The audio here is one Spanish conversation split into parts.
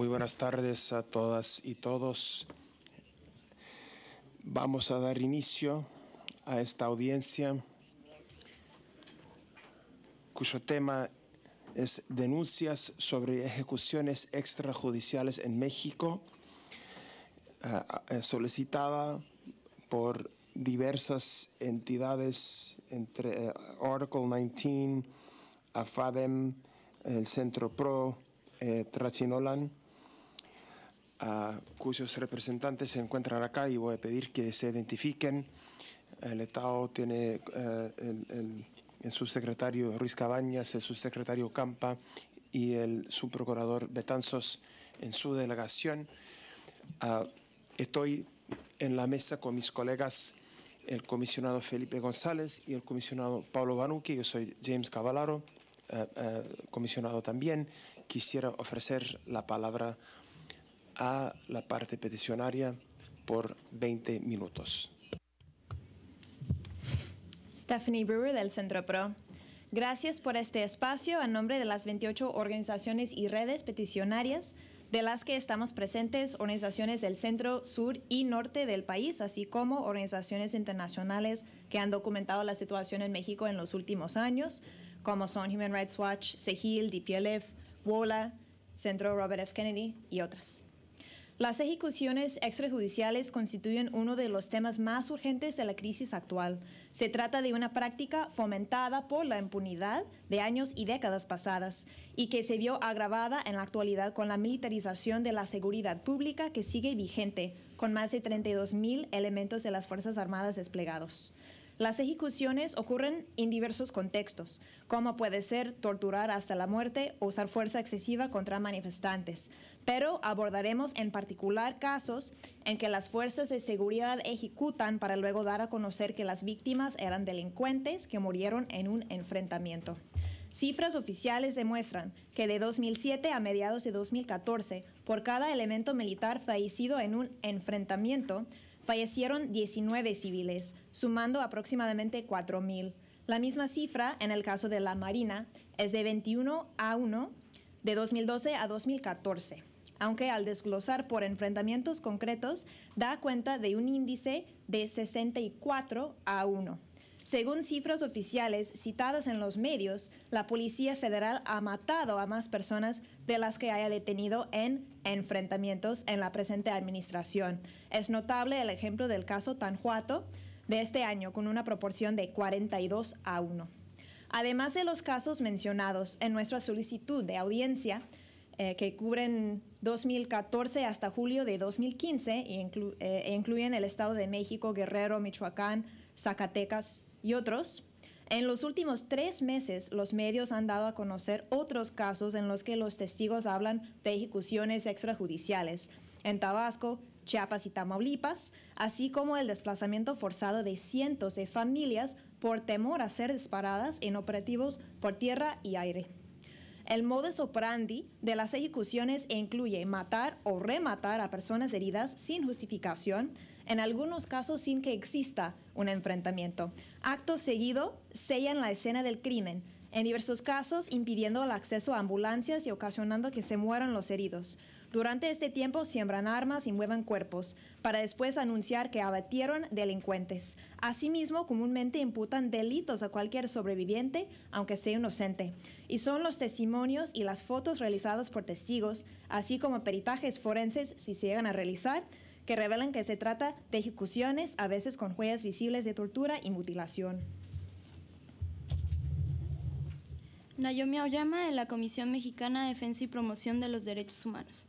Muy buenas tardes a todas y todos. Vamos a dar inicio a esta audiencia cuyo tema es denuncias sobre ejecuciones extrajudiciales en México, eh, solicitada por diversas entidades, entre Oracle eh, Article 19, AFADEM, el Centro PRO, eh, Trachinolan cuyos representantes se encuentran acá y voy a pedir que se identifiquen. El Estado tiene eh, el, subsecretario Ruiz Cabañas, el subsecretario Campa y el subprocurador Betanzos en su delegación. Ah, estoy en la mesa con mis colegas el comisionado Felipe González y el comisionado Pablo banuki Yo soy James Cavallaro, eh, eh, comisionado también. Quisiera ofrecer la palabra a la parte peticionaria por 20 minutos. Stephanie Brewer del Centro Pro. Gracias por este espacio a nombre de las 28 organizaciones y redes peticionarias, de las que estamos presentes organizaciones del centro, sur y norte del país, así como organizaciones internacionales que han documentado la situación en México en los últimos años, como son Human Rights Watch, SEGIL, DPLF, WOLA, Centro Robert F. Kennedy y otras. Las ejecuciones extrajudiciales constituyen uno de los temas más urgentes de la crisis actual. Se trata de una práctica fomentada por la impunidad de años y décadas pasadas y que se vio agravada en la actualidad con la militarización de la seguridad pública que sigue vigente, con más de mil elementos de las Fuerzas Armadas desplegados. Las ejecuciones ocurren en diversos contextos, como puede ser torturar hasta la muerte o usar fuerza excesiva contra manifestantes pero abordaremos en particular casos en que las fuerzas de seguridad ejecutan para luego dar a conocer que las víctimas eran delincuentes que murieron en un enfrentamiento. Cifras oficiales demuestran que de 2007 a mediados de 2014, por cada elemento militar fallecido en un enfrentamiento, fallecieron 19 civiles, sumando aproximadamente 4.000. La misma cifra en el caso de la Marina es de 21 a 1 de 2012 a 2014 aunque al desglosar por enfrentamientos concretos da cuenta de un índice de 64 a 1. Según cifras oficiales citadas en los medios, la Policía Federal ha matado a más personas de las que haya detenido en enfrentamientos en la presente administración. Es notable el ejemplo del caso Tanjuato de este año con una proporción de 42 a 1. Además de los casos mencionados en nuestra solicitud de audiencia, eh, que cubren 2014 hasta julio de 2015 eh, incluyen el Estado de México, Guerrero, Michoacán, Zacatecas y otros. En los últimos tres meses, los medios han dado a conocer otros casos en los que los testigos hablan de ejecuciones extrajudiciales en Tabasco, Chiapas y Tamaulipas, así como el desplazamiento forzado de cientos de familias por temor a ser disparadas en operativos por tierra y aire. El modus operandi de las ejecuciones incluye matar o rematar a personas heridas sin justificación, en algunos casos sin que exista un enfrentamiento. Acto seguido, sellan la escena del crimen, en diversos casos impidiendo el acceso a ambulancias y ocasionando que se mueran los heridos. Durante este tiempo siembran armas y mueven cuerpos para después anunciar que abatieron delincuentes. Asimismo, comúnmente imputan delitos a cualquier sobreviviente, aunque sea inocente. Y son los testimonios y las fotos realizadas por testigos, así como peritajes forenses, si se llegan a realizar, que revelan que se trata de ejecuciones, a veces con huellas visibles de tortura y mutilación. Naomi Aoyama de la Comisión Mexicana de Defensa y Promoción de los Derechos Humanos.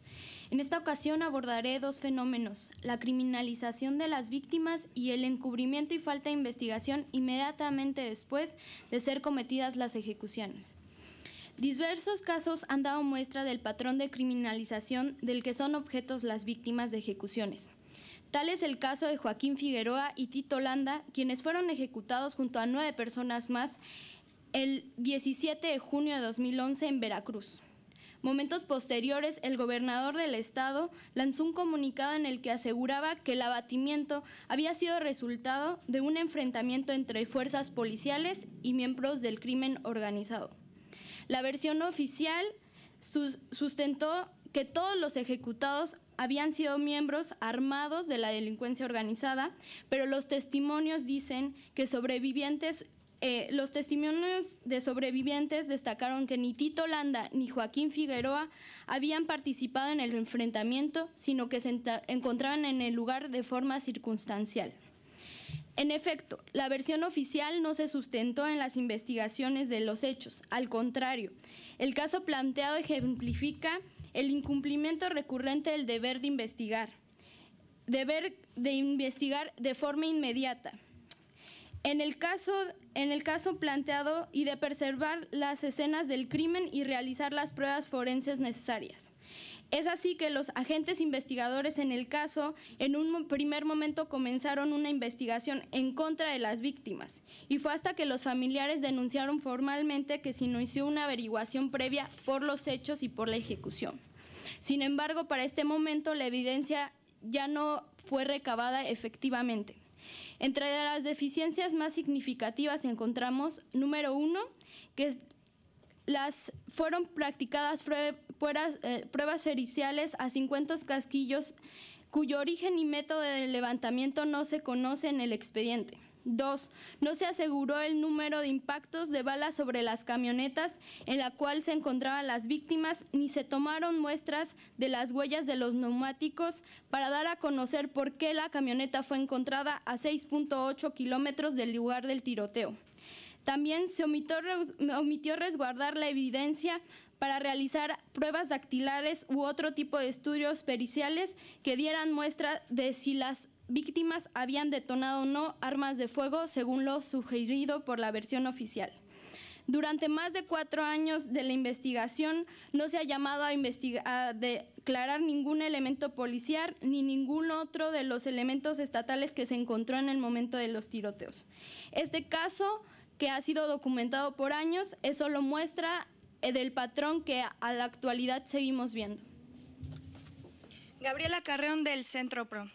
En esta ocasión abordaré dos fenómenos, la criminalización de las víctimas y el encubrimiento y falta de investigación inmediatamente después de ser cometidas las ejecuciones. Diversos casos han dado muestra del patrón de criminalización del que son objetos las víctimas de ejecuciones. Tal es el caso de Joaquín Figueroa y Tito Landa, quienes fueron ejecutados junto a nueve personas más el 17 de junio de 2011 en Veracruz. Momentos posteriores, el gobernador del estado lanzó un comunicado en el que aseguraba que el abatimiento había sido resultado de un enfrentamiento entre fuerzas policiales y miembros del crimen organizado. La versión oficial sustentó que todos los ejecutados habían sido miembros armados de la delincuencia organizada, pero los testimonios dicen que sobrevivientes eh, los testimonios de sobrevivientes destacaron que ni Tito Landa ni Joaquín Figueroa habían participado en el enfrentamiento, sino que se encontraban en el lugar de forma circunstancial. En efecto, la versión oficial no se sustentó en las investigaciones de los hechos, al contrario, el caso planteado ejemplifica el incumplimiento recurrente del deber de investigar, deber de investigar de forma inmediata. En el, caso, en planteado y de preservar las escenas del crimen y realizar las pruebas forenses necesarias. Es así que los agentes investigadores en el caso en un primer momento comenzaron una investigación en contra de las víctimas y fue hasta que los familiares denunciaron formalmente que se inició una averiguación previa por los hechos y por la ejecución. Sin embargo, para este momento la evidencia ya no fue recabada efectivamente. Entre las deficiencias más significativas encontramos, número uno, que las fueron practicadas eh, pruebas, fericiales a 50 casquillos cuyo origen y método de levantamiento no se conoce en el expediente. 2. No se aseguró el número de impactos de balas sobre las camionetas en la cual se encontraban las víctimas, ni se tomaron muestras de las huellas de los neumáticos para dar a conocer por qué la camioneta fue encontrada a 6.8 kilómetros del lugar del tiroteo. También se omitió, omitió resguardar la evidencia para realizar pruebas dactilares u otro tipo de estudios periciales que dieran muestras de si las víctimas habían detonado o no armas de fuego, según lo sugerido por la versión oficial. Durante más de cuatro años de la investigación no se ha llamado a, declarar ningún elemento policial ni ningún otro de los elementos estatales que se encontró en el momento de los tiroteos. Este caso, que ha sido documentado por años, es solo muestra eh, del patrón que a la actualidad seguimos viendo. Gabriela Carreón del Centro PRO.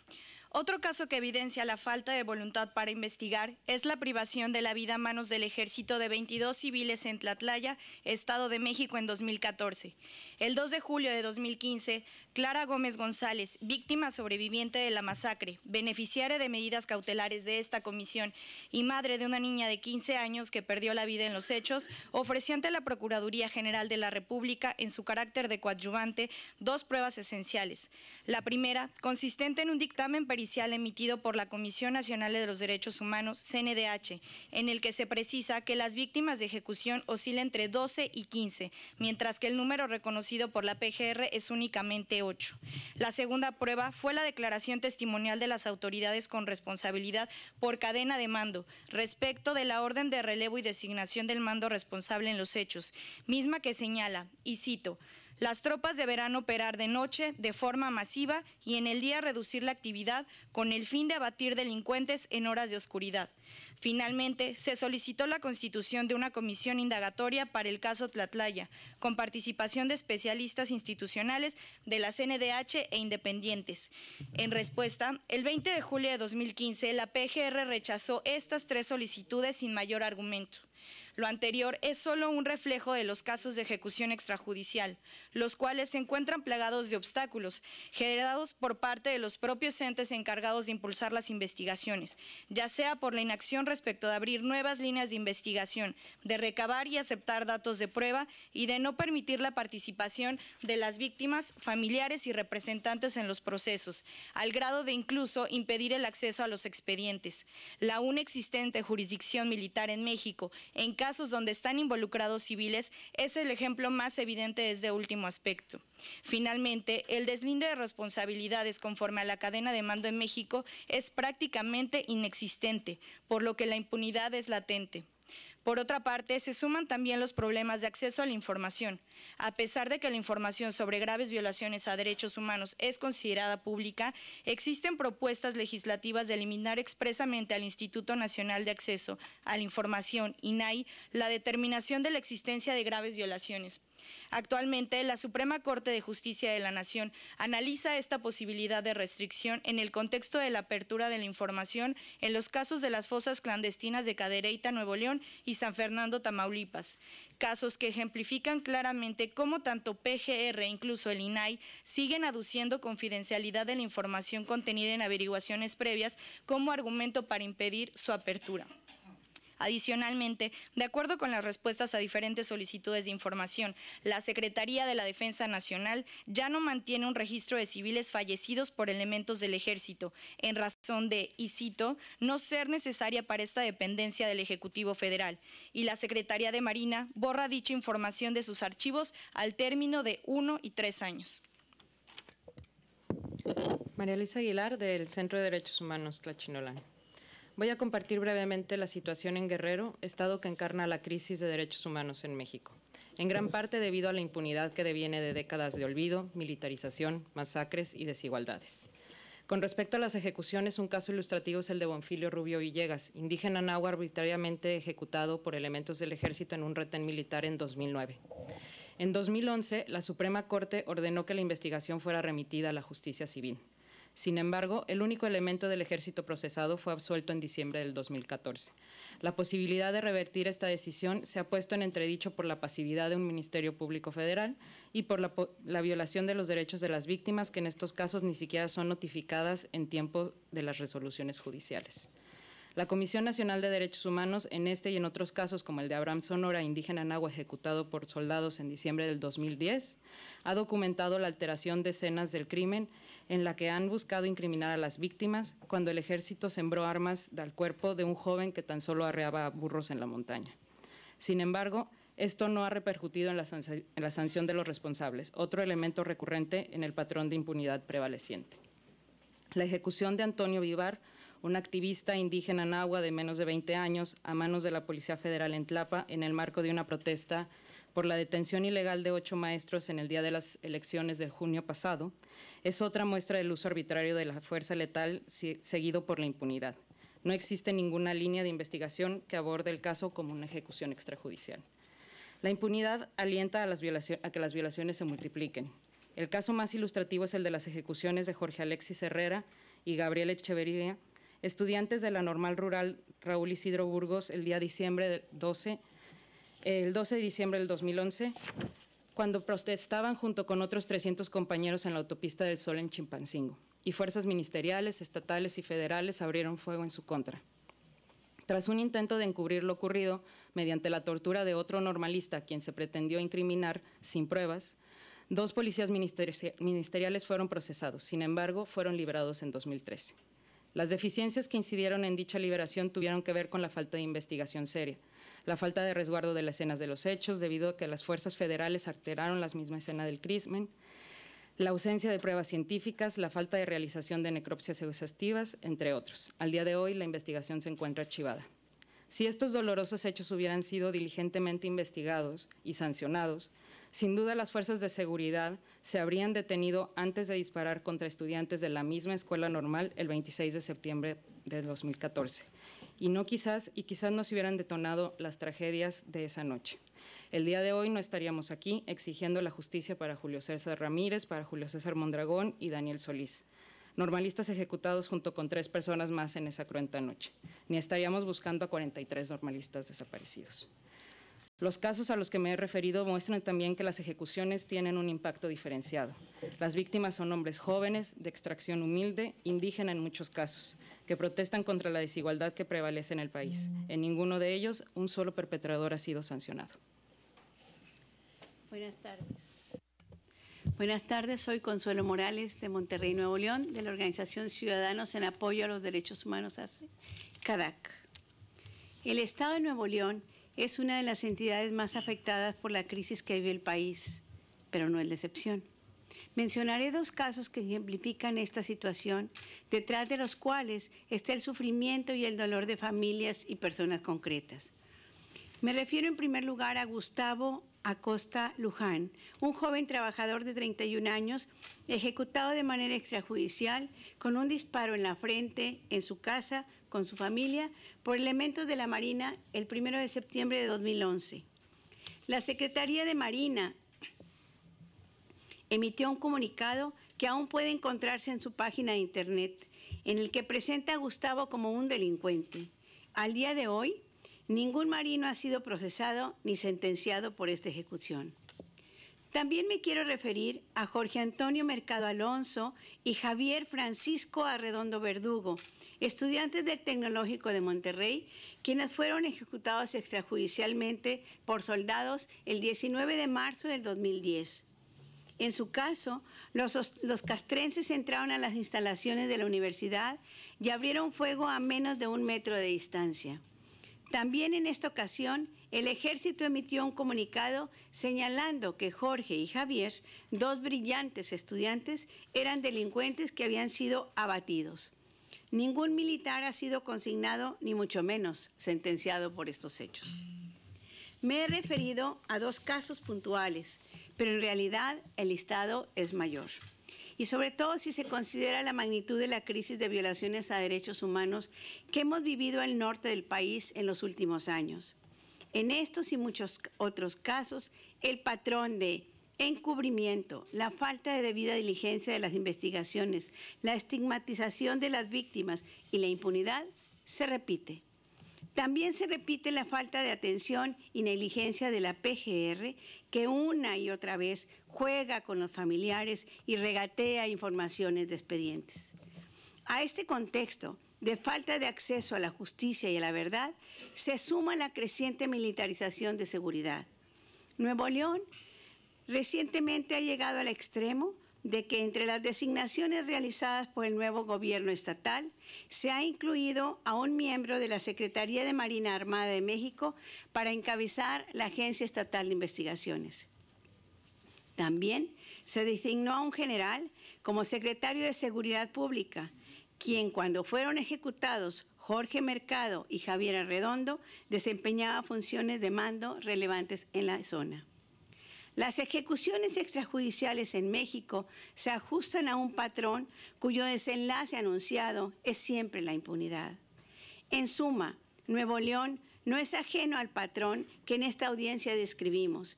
Otro caso que evidencia la falta de voluntad para investigar es la privación de la vida a manos del ejército de 22 civiles en Tlatlaya, Estado de México, en 2014. El 2 de julio de 2015, Clara Gómez González, víctima sobreviviente de la masacre, beneficiaria de medidas cautelares de esta comisión y madre de una niña de 15 años que perdió la vida en los hechos, ofreció ante la Procuraduría General de la República, en su carácter de coadyuvante, dos pruebas esenciales. La primera, consistente en un dictamen pericial oficial emitido por la Comisión Nacional de los Derechos Humanos, CNDH, en el que se precisa que las víctimas de ejecución oscila entre 12 y 15, mientras que el número reconocido por la PGR es únicamente 8. La segunda prueba fue la declaración testimonial de las autoridades con responsabilidad por cadena de mando respecto de la orden de relevo y designación del mando responsable en los hechos, misma que señala, y cito, las tropas deberán operar de noche de forma masiva y en el día reducir la actividad con el fin de abatir delincuentes en horas de oscuridad. Finalmente, se solicitó la constitución de una comisión indagatoria para el caso Tlatlaya, con participación de especialistas institucionales de la CNDH e independientes. En respuesta, el 20 de julio de 2015, la PGR rechazó estas tres solicitudes sin mayor argumento. Lo anterior es solo un reflejo de los casos de ejecución extrajudicial, los cuales se encuentran plagados de obstáculos generados por parte de los propios entes encargados de impulsar las investigaciones, ya sea por la inacción respecto de abrir nuevas líneas de investigación, de recabar y aceptar datos de prueba y de no permitir la participación de las víctimas, familiares y representantes en los procesos, al grado de incluso impedir el acceso a los expedientes. La inexistente existente jurisdicción militar en México, en casos donde están involucrados civiles es el ejemplo más evidente de último aspecto. Finalmente, el deslinde de responsabilidades conforme a la cadena de mando en México es prácticamente inexistente, por lo que la impunidad es latente. Por otra parte, se suman también los problemas de acceso a la información. A pesar de que la información sobre graves violaciones a derechos humanos es considerada pública, existen propuestas legislativas de eliminar expresamente al Instituto Nacional de Acceso a la Información, INAI, la determinación de la existencia de graves violaciones. Actualmente, la Suprema Corte de Justicia de la Nación analiza esta posibilidad de restricción en el contexto de la apertura de la información en los casos de las fosas clandestinas de Cadereyta, Nuevo León y San Fernando, Tamaulipas casos que ejemplifican claramente cómo tanto PGR e incluso el INAI siguen aduciendo confidencialidad de la información contenida en averiguaciones previas como argumento para impedir su apertura. Adicionalmente, de acuerdo con las respuestas a diferentes solicitudes de información, la Secretaría de la Defensa Nacional ya no mantiene un registro de civiles fallecidos por elementos del ejército, en razón de, y cito, no ser necesaria para esta dependencia del Ejecutivo Federal. Y la Secretaría de Marina borra dicha información de sus archivos al término de uno y tres años. María Luisa Aguilar, del Centro de Derechos Humanos Tlachinolán. Voy a compartir brevemente la situación en Guerrero, estado que encarna la crisis de derechos humanos en México, en gran parte debido a la impunidad que deviene de décadas de olvido, militarización, masacres y desigualdades. Con respecto a las ejecuciones, un caso ilustrativo es el de Bonfilio Rubio Villegas, indígena nahua arbitrariamente ejecutado por elementos del ejército en un retén militar en 2009. En 2011, la Suprema Corte ordenó que la investigación fuera remitida a la justicia civil. Sin embargo, el único elemento del ejército procesado fue absuelto en diciembre del 2014. La posibilidad de revertir esta decisión se ha puesto en entredicho por la pasividad de un Ministerio Público Federal y por la, violación de los derechos de las víctimas que en estos casos ni siquiera son notificadas en tiempo de las resoluciones judiciales. La Comisión Nacional de Derechos Humanos, en este y en otros casos como el de Abraham Sonora, indígena en agua ejecutado por soldados en diciembre del 2010, ha documentado la alteración de escenas del crimen en la que han buscado incriminar a las víctimas cuando el ejército sembró armas del cuerpo de un joven que tan solo arreaba burros en la montaña. Sin embargo, esto no ha repercutido en la, sanción de los responsables, otro elemento recurrente en el patrón de impunidad prevaleciente. La ejecución de Antonio Vivar una activista indígena nahua de menos de 20 años a manos de la Policía Federal en Tlapa en el marco de una protesta por la detención ilegal de ocho maestros en el día de las elecciones de junio pasado, es otra muestra del uso arbitrario de la fuerza letal seguido por la impunidad. No existe ninguna línea de investigación que aborde el caso como una ejecución extrajudicial. La impunidad alienta a, las a que las violaciones se multipliquen. El caso más ilustrativo es el de las ejecuciones de Jorge Alexis Herrera y Gabriel Echeverría, estudiantes de la Normal Rural Raúl Isidro Burgos el día diciembre 12, el 12 de diciembre del 2011, cuando protestaban junto con otros 300 compañeros en la autopista del Sol en Chimpancingo, y fuerzas ministeriales, estatales y federales abrieron fuego en su contra. Tras un intento de encubrir lo ocurrido mediante la tortura de otro normalista, quien se pretendió incriminar sin pruebas, dos policías ministeriales fueron procesados. Sin embargo, fueron liberados en 2013. Las deficiencias que incidieron en dicha liberación tuvieron que ver con la falta de investigación seria, la falta de resguardo de las escenas de los hechos debido a que las fuerzas federales alteraron la misma escena del crimen, la ausencia de pruebas científicas, la falta de realización de necropsias exhaustivas, entre otros. Al día de hoy la investigación se encuentra archivada. Si estos dolorosos hechos hubieran sido diligentemente investigados y sancionados, sin duda las fuerzas de seguridad se habrían detenido antes de disparar contra estudiantes de la misma escuela normal el 26 de septiembre de 2014 y no quizás y quizás no se hubieran detonado las tragedias de esa noche. El día de hoy no estaríamos aquí exigiendo la justicia para Julio César Ramírez, para Julio César Mondragón y Daniel Solís normalistas ejecutados junto con tres personas más en esa cruenta noche, ni estaríamos buscando a 43 normalistas desaparecidos. Los casos a los que me he referido muestran también que las ejecuciones tienen un impacto diferenciado. Las víctimas son hombres jóvenes, de extracción humilde, indígena en muchos casos, que protestan contra la desigualdad que prevalece en el país. En ninguno de ellos un solo perpetrador ha sido sancionado. Buenas tardes. Buenas tardes, soy Consuelo Morales de Monterrey, Nuevo León, de la organización Ciudadanos en Apoyo a los Derechos Humanos ACE, CADAC. El Estado de Nuevo León es una de las entidades más afectadas por la crisis que vive el país, pero no es la excepción. Mencionaré dos casos que ejemplifican esta situación, detrás de los cuales está el sufrimiento y el dolor de familias y personas concretas. Me refiero en primer lugar a Gustavo Acosta Luján, un joven trabajador de 31 años, ejecutado de manera extrajudicial con un disparo en la frente en su casa con su familia por elementos de la Marina el 1 de septiembre de 2011. La Secretaría de Marina emitió un comunicado que aún puede encontrarse en su página de internet, en el que presenta a Gustavo como un delincuente. Al día de hoy, ningún marino ha sido procesado ni sentenciado por esta ejecución. También me quiero referir a Jorge Antonio Mercado Alonso y Javier Francisco Arredondo Verdugo, estudiantes del Tecnológico de Monterrey, quienes fueron ejecutados extrajudicialmente por soldados el 19 de marzo del 2010. En su caso, los, castrenses entraron a las instalaciones de la universidad y abrieron fuego a menos de un metro de distancia. También en esta ocasión el ejército emitió un comunicado señalando que Jorge y Javier, dos brillantes estudiantes, eran delincuentes que habían sido abatidos. Ningún militar ha sido consignado, ni mucho menos sentenciado por estos hechos. Me he referido a dos casos puntuales, pero en realidad el listado es mayor. Y sobre todo si se considera la magnitud de la crisis de violaciones a derechos humanos que hemos vivido el norte del país en los últimos años. En estos y muchos otros casos, el patrón de encubrimiento, la falta de debida diligencia de las investigaciones, la estigmatización de las víctimas y la impunidad se repite. También se repite la falta de atención y negligencia de la PGR, que una y otra vez juega con los familiares y regatea informaciones de expedientes. A este contexto de falta de acceso a la justicia y a la verdad se suma la creciente militarización de seguridad. Nuevo León recientemente ha llegado al extremo de que entre las designaciones realizadas por el nuevo gobierno estatal se ha incluido a un miembro de la Secretaría de Marina Armada de México para encabezar la Agencia Estatal de Investigaciones. También se designó a un general como secretario de Seguridad Pública, quien cuando fueron ejecutados Jorge Mercado y Javier Arredondo desempeñaba funciones de mando relevantes en la zona. Las ejecuciones extrajudiciales en México se ajustan a un patrón cuyo desenlace anunciado es siempre la impunidad. En suma, Nuevo León no es ajeno al patrón que en esta audiencia describimos,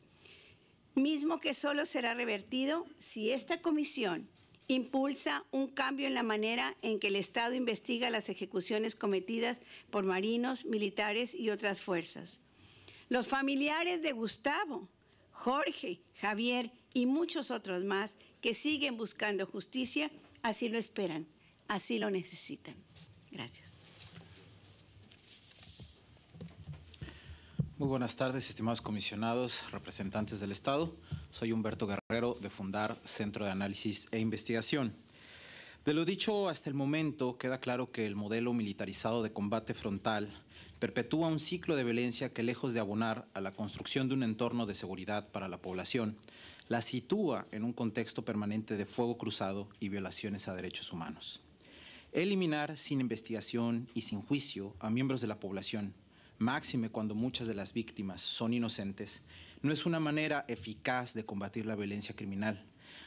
mismo que solo será revertido si esta comisión impulsa un cambio en la manera en que el Estado investiga las ejecuciones cometidas por marinos, militares y otras fuerzas. Los familiares de Gustavo, Jorge, Javier y muchos otros más que siguen buscando justicia, así lo esperan, así lo necesitan. Gracias. Muy buenas tardes, estimados comisionados, representantes del Estado. Soy Humberto Guerrero de Fundar Centro de Análisis e Investigación. De lo dicho hasta el momento, queda claro que el modelo militarizado de combate frontal perpetúa un ciclo de violencia que lejos de abonar a la construcción de un entorno de seguridad para la población, la sitúa en un contexto permanente de fuego cruzado y violaciones a derechos humanos. Eliminar sin investigación y sin juicio a miembros de la población, máxime cuando muchas de las víctimas son inocentes, no es una manera eficaz de combatir la violencia criminal,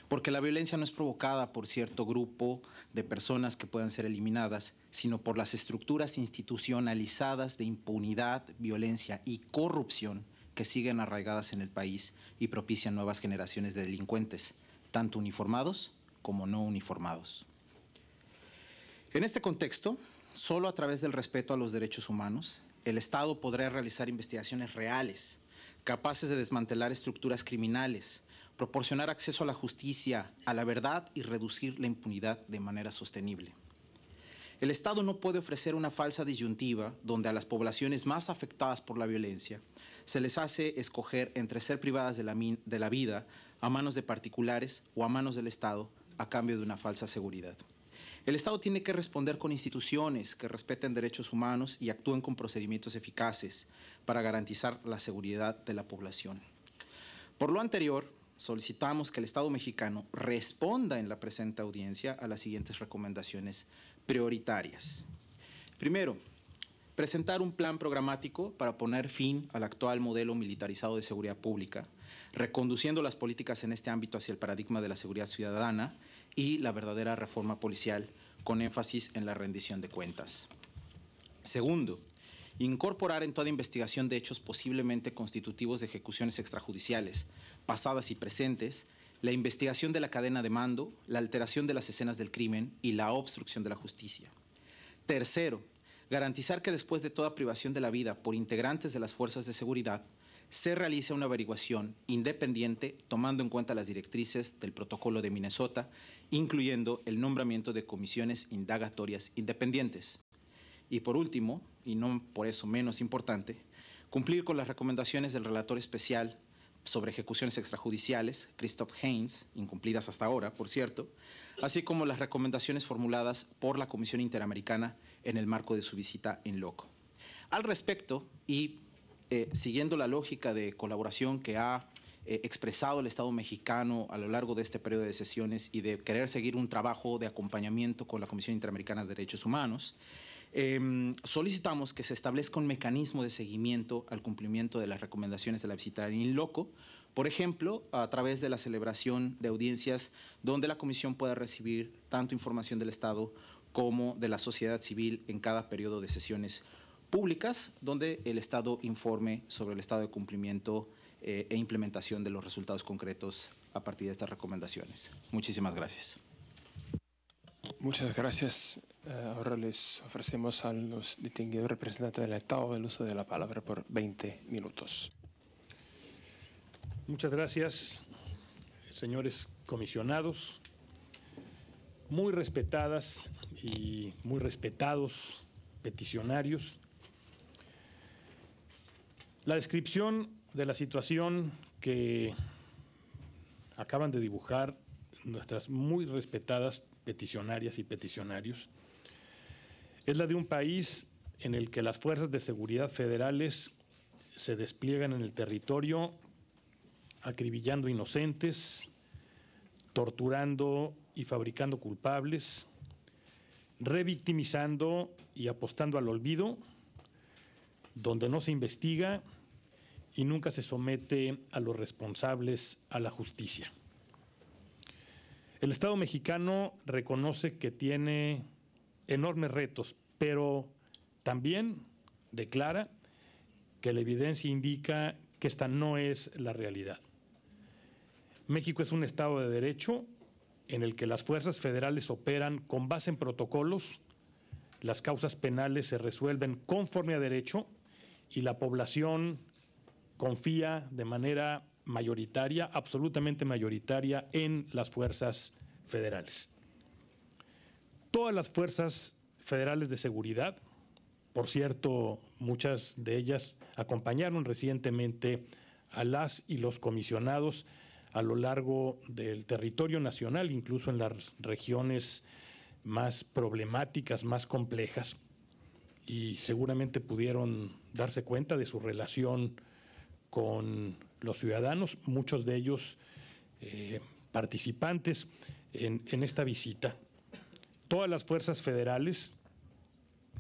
porque la violencia no es provocada por cierto grupo de personas que puedan ser eliminadas, sino por las estructuras institucionalizadas de impunidad, violencia y corrupción que siguen arraigadas en el país y propician nuevas generaciones de delincuentes, tanto uniformados como no uniformados. En este contexto, solo a través del respeto a los derechos humanos, el Estado podrá realizar investigaciones reales capaces de desmantelar estructuras criminales, proporcionar acceso a la justicia, a la verdad y reducir la impunidad de manera sostenible. El Estado no puede ofrecer una falsa disyuntiva donde a las poblaciones más afectadas por la violencia se les hace escoger entre ser privadas de la, vida a manos de particulares o a manos del Estado a cambio de una falsa seguridad. El Estado tiene que responder con instituciones que respeten derechos humanos y actúen con procedimientos eficaces, para garantizar la seguridad de la población. Por lo anterior, solicitamos que el Estado mexicano responda en la presente audiencia a las siguientes recomendaciones prioritarias. Primero, presentar un plan programático para poner fin al actual modelo militarizado de seguridad pública, reconduciendo las políticas en este ámbito hacia el paradigma de la seguridad ciudadana y la verdadera reforma policial con énfasis en la rendición de cuentas. Segundo, incorporar en toda investigación de hechos posiblemente constitutivos de ejecuciones extrajudiciales, pasadas y presentes, la investigación de la cadena de mando, la alteración de las escenas del crimen y la obstrucción de la justicia. Tercero, garantizar que después de toda privación de la vida por integrantes de las fuerzas de seguridad, se realice una averiguación independiente tomando en cuenta las directrices del protocolo de Minnesota, incluyendo el nombramiento de comisiones indagatorias independientes. Y por último, y no por eso menos importante, cumplir con las recomendaciones del relator especial sobre ejecuciones extrajudiciales, Christoph Haynes, incumplidas hasta ahora, por cierto, así como las recomendaciones formuladas por la Comisión Interamericana en el marco de su visita en Loco. Al respecto, y eh, siguiendo la lógica de colaboración que ha eh, expresado el Estado mexicano a lo largo de este periodo de sesiones y de querer seguir un trabajo de acompañamiento con la Comisión Interamericana de Derechos Humanos, Em, solicitamos que se establezca un mecanismo de seguimiento al cumplimiento de las recomendaciones de la visita en INLOCO, por ejemplo, a través de la celebración de audiencias donde la Comisión pueda recibir tanto información del Estado como de la sociedad civil en cada periodo de sesiones públicas, donde el Estado informe sobre el estado de cumplimiento eh, e implementación de los resultados concretos a partir de estas recomendaciones. Muchísimas gracias. Muchas gracias, eh, ahora les ofrecemos a los distinguidos representantes del Estado el uso de la palabra por 20 minutos. Muchas gracias, señores comisionados, muy respetadas y muy respetados peticionarios. La descripción de la situación que acaban de dibujar nuestras muy respetadas peticionarias y peticionarios es la de un país en el que las fuerzas de seguridad federales se despliegan en el territorio acribillando inocentes, torturando y fabricando culpables, revictimizando y apostando al olvido, donde no se investiga y nunca se somete a los responsables a la justicia. El Estado mexicano reconoce que tiene enormes retos, pero también declara que la evidencia indica que esta no es la realidad. México es un Estado de Derecho en el que las fuerzas federales operan con base en protocolos, las causas penales se resuelven conforme a derecho y la población confía de manera mayoritaria, absolutamente mayoritaria, en las fuerzas federales todas las fuerzas federales de seguridad, por cierto, muchas de ellas acompañaron recientemente a las y los comisionados a lo largo del territorio nacional, incluso en las regiones más problemáticas, más complejas, y seguramente pudieron darse cuenta de su relación con los ciudadanos, muchos de ellos eh, participantes en esta visita. Todas las fuerzas federales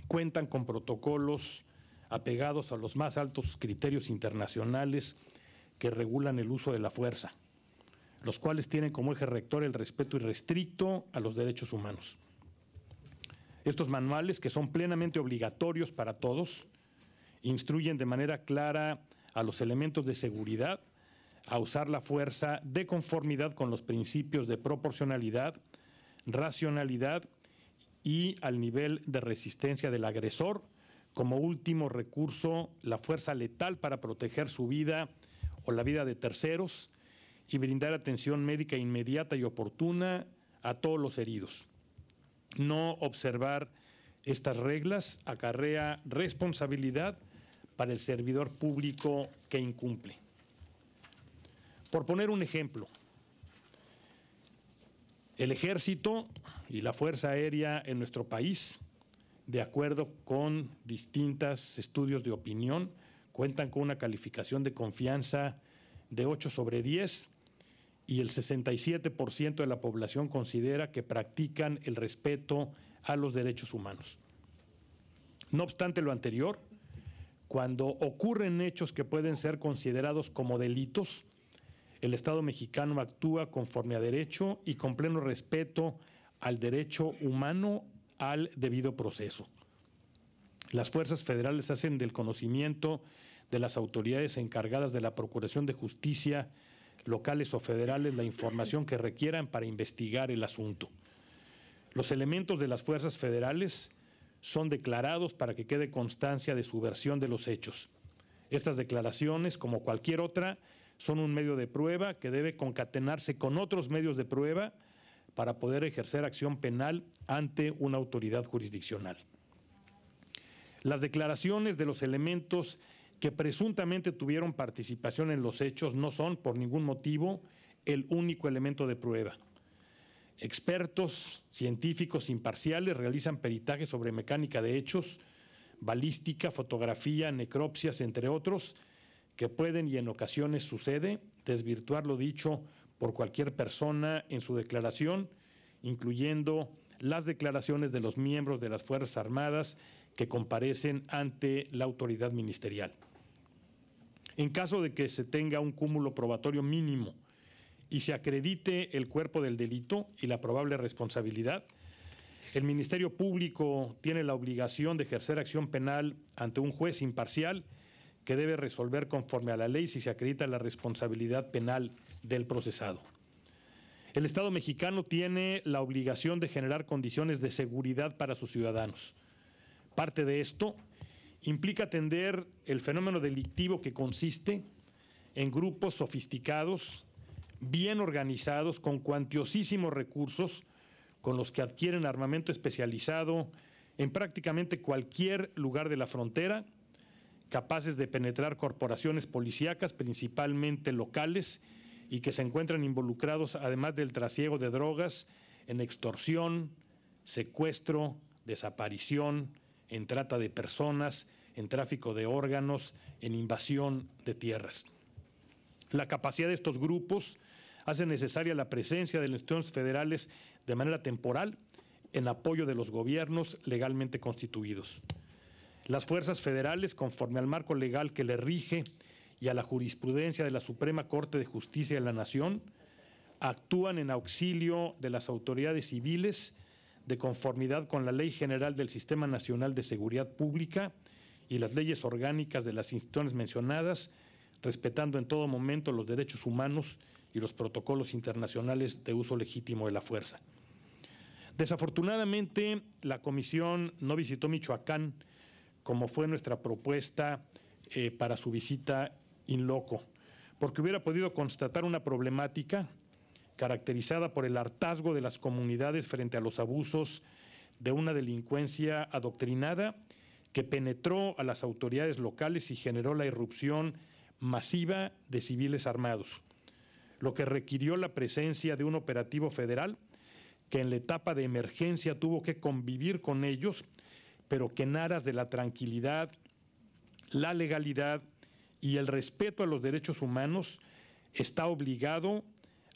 cuentan con protocolos apegados a los más altos criterios internacionales que regulan el uso de la fuerza, los cuales tienen como eje rector el respeto irrestricto a los derechos humanos. Estos manuales, que son plenamente obligatorios para todos, instruyen de manera clara a los elementos de seguridad a usar la fuerza de conformidad con los principios de proporcionalidad, racionalidad y al nivel de resistencia del agresor. Como último recurso, la fuerza letal para proteger su vida o la vida de terceros y brindar atención médica inmediata y oportuna a todos los heridos. No observar estas reglas acarrea responsabilidad para el servidor público que incumple. Por poner un ejemplo, el ejército y la Fuerza Aérea en nuestro país, de acuerdo con distintos estudios de opinión, cuentan con una calificación de confianza de 8 sobre 10 y el 67% de la población considera que practican el respeto a los derechos humanos. No obstante lo anterior, cuando ocurren hechos que pueden ser considerados como delitos, el Estado mexicano actúa conforme a derecho y con pleno respeto al derecho humano al debido proceso. Las fuerzas federales hacen del conocimiento de las autoridades encargadas de la Procuración de Justicia, locales o federales, la información que requieran para investigar el asunto. Los elementos de las fuerzas federales son declarados para que quede constancia de su versión de los hechos. Estas declaraciones, como cualquier otra, son un medio de prueba que debe concatenarse con otros medios de prueba para poder ejercer acción penal ante una autoridad jurisdiccional. Las declaraciones de los elementos que presuntamente tuvieron participación en los hechos no son, por ningún motivo, el único elemento de prueba. Expertos científicos imparciales realizan peritajes sobre mecánica de hechos, balística, fotografía, necropsias, entre otros, que pueden y en ocasiones sucede desvirtuar lo dicho por cualquier persona en su declaración, incluyendo las declaraciones de los miembros de las Fuerzas Armadas que comparecen ante la autoridad ministerial. En caso de que se tenga un cúmulo probatorio mínimo y se acredite el cuerpo del delito y la probable responsabilidad, el Ministerio Público tiene la obligación de ejercer acción penal ante un juez imparcial que debe resolver conforme a la ley si se acredita la responsabilidad penal del procesado. El Estado mexicano tiene la obligación de generar condiciones de seguridad para sus ciudadanos. Parte de esto implica atender el fenómeno delictivo que consiste en grupos sofisticados, bien organizados, con cuantiosísimos recursos, con los que adquieren armamento especializado en prácticamente cualquier lugar de la frontera capaces de penetrar corporaciones policíacas, principalmente locales, y que se encuentran involucrados, además del trasiego de drogas, en extorsión, secuestro, desaparición, en trata de personas, en tráfico de órganos, en invasión de tierras. La capacidad de estos grupos hace necesaria la presencia de las instituciones federales de manera temporal en apoyo de los gobiernos legalmente constituidos. Las fuerzas federales, conforme al marco legal que le rige y a la jurisprudencia de la Suprema Corte de Justicia de la Nación, actúan en auxilio de las autoridades civiles de conformidad con la Ley General del Sistema Nacional de Seguridad Pública y las leyes orgánicas de las instituciones mencionadas, respetando en todo momento los derechos humanos y los protocolos internacionales de uso legítimo de la fuerza. Desafortunadamente, la comisión no visitó Michoacán como fue nuestra propuesta eh, para su visita in loco, porque hubiera podido constatar una problemática caracterizada por el hartazgo de las comunidades frente a los abusos de una delincuencia adoctrinada que penetró a las autoridades locales y generó la irrupción masiva de civiles armados, lo que requirió la presencia de un operativo federal que en la etapa de emergencia tuvo que convivir con ellos pero que en aras de la tranquilidad, la legalidad y el respeto a los derechos humanos está obligado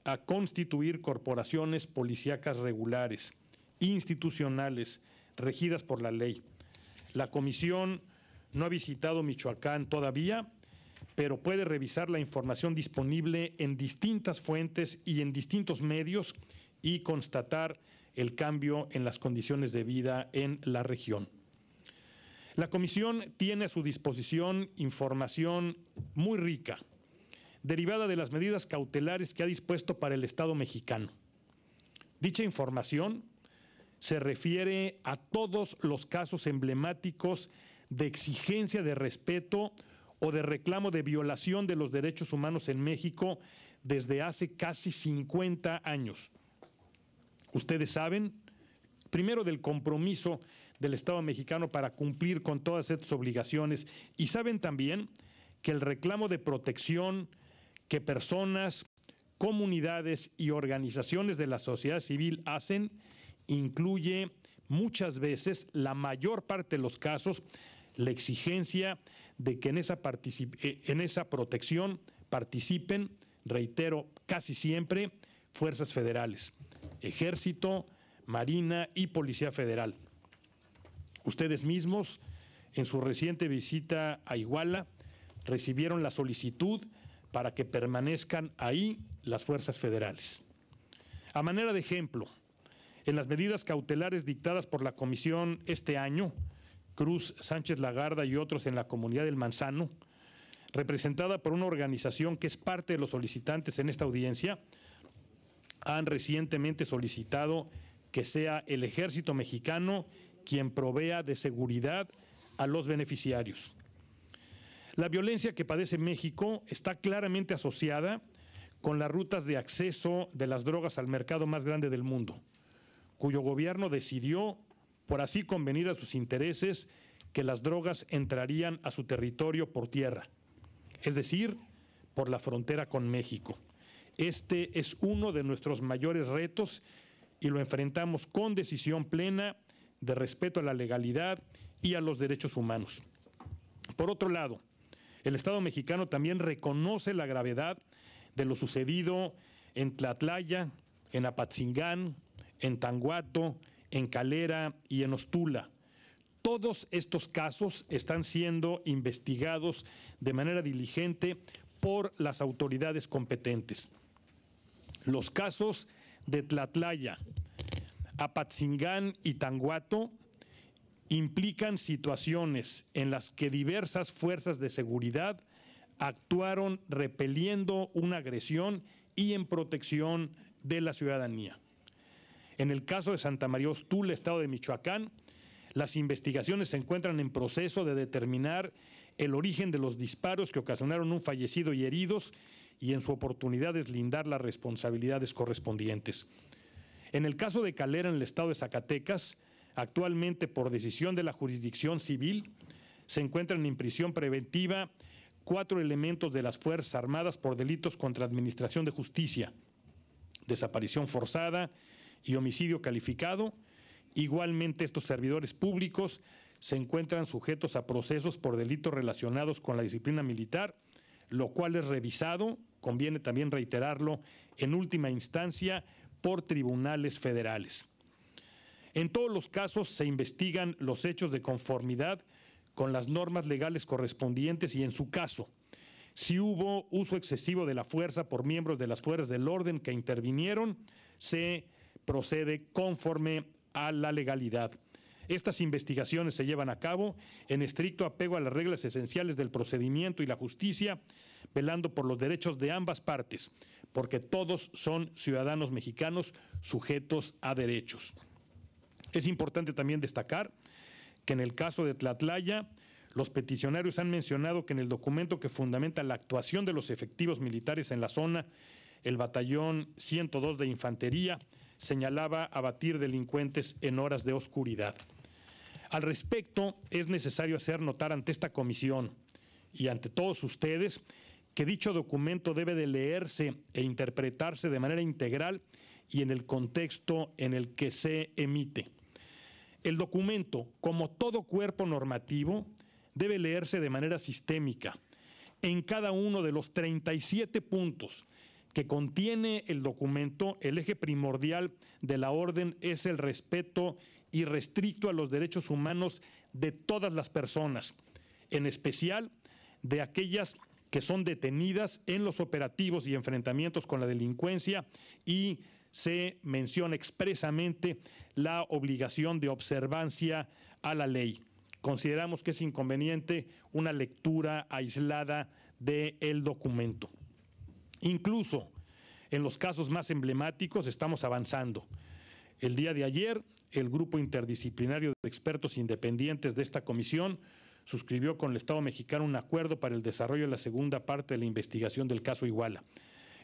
a constituir corporaciones policíacas regulares, institucionales, regidas por la ley. La comisión no ha visitado Michoacán todavía, pero puede revisar la información disponible en distintas fuentes y en distintos medios y constatar el cambio en las condiciones de vida en la región. La comisión tiene a su disposición información muy rica, derivada de las medidas cautelares que ha dispuesto para el Estado mexicano. Dicha información se refiere a todos los casos emblemáticos de exigencia de respeto o de reclamo de violación de los derechos humanos en México desde hace casi 50 años. Ustedes saben, primero, del compromiso del Estado mexicano para cumplir con todas estas obligaciones y saben también que el reclamo de protección que personas, comunidades y organizaciones de la sociedad civil hacen incluye muchas veces, la mayor parte de los casos, la exigencia de que en esa, eh, en esa protección participen, reitero, casi siempre fuerzas federales, ejército, marina y policía federal. Ustedes mismos, en su reciente visita a Iguala, recibieron la solicitud para que permanezcan ahí las fuerzas federales. A manera de ejemplo, en las medidas cautelares dictadas por la Comisión este año, Cruz Sánchez Lagarda y otros en la comunidad del Manzano, representada por una organización que es parte de los solicitantes en esta audiencia, han recientemente solicitado que sea el ejército mexicano quien provea de seguridad a los beneficiarios. La violencia que padece México está claramente asociada con las rutas de acceso de las drogas al mercado más grande del mundo, cuyo gobierno decidió, por así convenir a sus intereses, que las drogas entrarían a su territorio por tierra, es decir, por la frontera con México. Este es uno de nuestros mayores retos y lo enfrentamos con decisión plena de respeto a la legalidad y a los derechos humanos. Por otro lado, el Estado mexicano también reconoce la gravedad de lo sucedido en Tlatlaya, en Apatzingán, en Tanguato, en Calera y en Ostula. Todos estos casos están siendo investigados de manera diligente por las autoridades competentes. Los casos de Tlatlaya, Apatzingán y Tanguato implican situaciones en las que diversas fuerzas de seguridad actuaron repeliendo una agresión y en protección de la ciudadanía. En el caso de Santa María Ostul, estado de Michoacán, las investigaciones se encuentran en proceso de determinar el origen de los disparos que ocasionaron un fallecido y heridos y en su oportunidad deslindar las responsabilidades correspondientes. En el caso de Calera en el estado de Zacatecas, actualmente por decisión de la jurisdicción civil, se encuentran en prisión preventiva cuatro elementos de las Fuerzas Armadas por delitos contra Administración de Justicia, desaparición forzada y homicidio calificado. Igualmente estos servidores públicos se encuentran sujetos a procesos por delitos relacionados con la disciplina militar, lo cual es revisado, conviene también reiterarlo, en última instancia por tribunales federales. En todos los casos se investigan los hechos de conformidad con las normas legales correspondientes y en su caso, si hubo uso excesivo de la fuerza por miembros de las fuerzas del orden que intervinieron, se procede conforme a la legalidad. Estas investigaciones se llevan a cabo en estricto apego a las reglas esenciales del procedimiento y la justicia, velando por los derechos de ambas partes, porque todos son ciudadanos mexicanos sujetos a derechos. Es importante también destacar que en el caso de Tlatlaya, los peticionarios han mencionado que en el documento que fundamenta la actuación de los efectivos militares en la zona, el batallón 102 de Infantería señalaba abatir delincuentes en horas de oscuridad. Al respecto, es necesario hacer notar ante esta comisión y ante todos ustedes que dicho documento debe de leerse e interpretarse de manera integral y en el contexto en el que se emite. El documento, como todo cuerpo normativo, debe leerse de manera sistémica en cada uno de los 37 puntos que contiene el documento, el eje primordial de la orden es el respeto irrestricto a los derechos humanos de todas las personas, en especial de aquellas que son detenidas en los operativos y enfrentamientos con la delincuencia y se menciona expresamente la obligación de observancia a la ley. Consideramos que es inconveniente una lectura aislada del documento. Incluso en los casos más emblemáticos estamos avanzando. El día de ayer, el grupo interdisciplinario de expertos independientes de esta comisión suscribió con el Estado mexicano un acuerdo para el desarrollo de la segunda parte de la investigación del caso Iguala.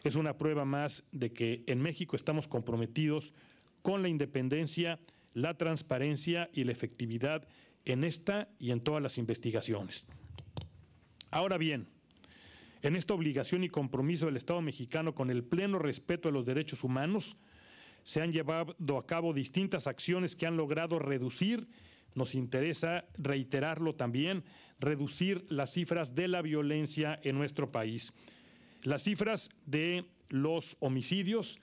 Es una prueba más de que en México estamos comprometidos con la independencia, la transparencia y la efectividad en esta y en todas las investigaciones. Ahora bien, en esta obligación y compromiso del Estado mexicano con el pleno respeto de los derechos humanos, se han llevado a cabo distintas acciones que han logrado reducir nos interesa reiterarlo también, reducir las cifras de la violencia en nuestro país. Las cifras de los homicidios,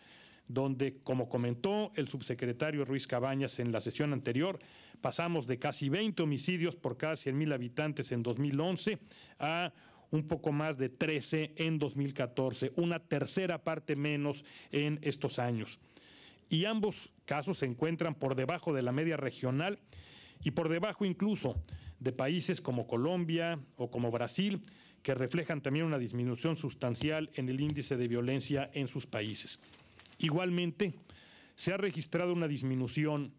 donde, como comentó el subsecretario Ruiz Cabañas en la sesión anterior, pasamos de casi 20 homicidios por cada 100.000 habitantes en 2011 a un poco más de 13 en 2014, una tercera parte menos en estos años. Y ambos casos se encuentran por debajo de la media regional y por debajo incluso de países como Colombia o como Brasil, que reflejan también una disminución sustancial en el índice de violencia en sus países. Igualmente, se ha registrado una disminución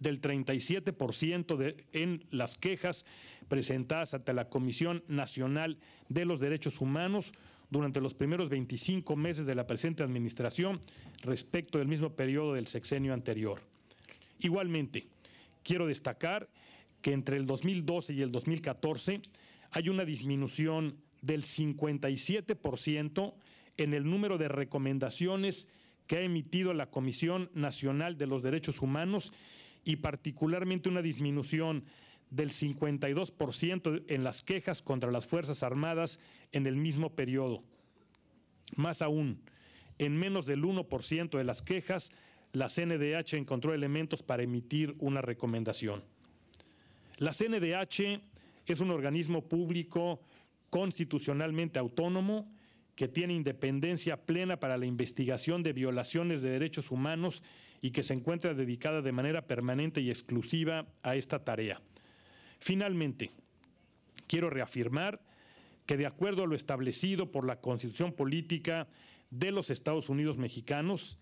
del 37% en las quejas presentadas ante la Comisión Nacional de los Derechos Humanos durante los primeros 25 meses de la presente administración respecto del mismo periodo del sexenio anterior. Igualmente, quiero destacar que entre el 2012 y el 2014 hay una disminución del 57% en el número de recomendaciones que ha emitido la Comisión Nacional de los Derechos Humanos y particularmente una disminución del 52% en las quejas contra las Fuerzas Armadas en el mismo periodo. Más aún, en menos del 1% de las quejas la CNDH encontró elementos para emitir una recomendación. La CNDH es un organismo público constitucionalmente autónomo que tiene independencia plena para la investigación de violaciones de derechos humanos y que se encuentra dedicada de manera permanente y exclusiva a esta tarea. Finalmente, quiero reafirmar que de acuerdo a lo establecido por la Constitución Política de los Estados Unidos Mexicanos,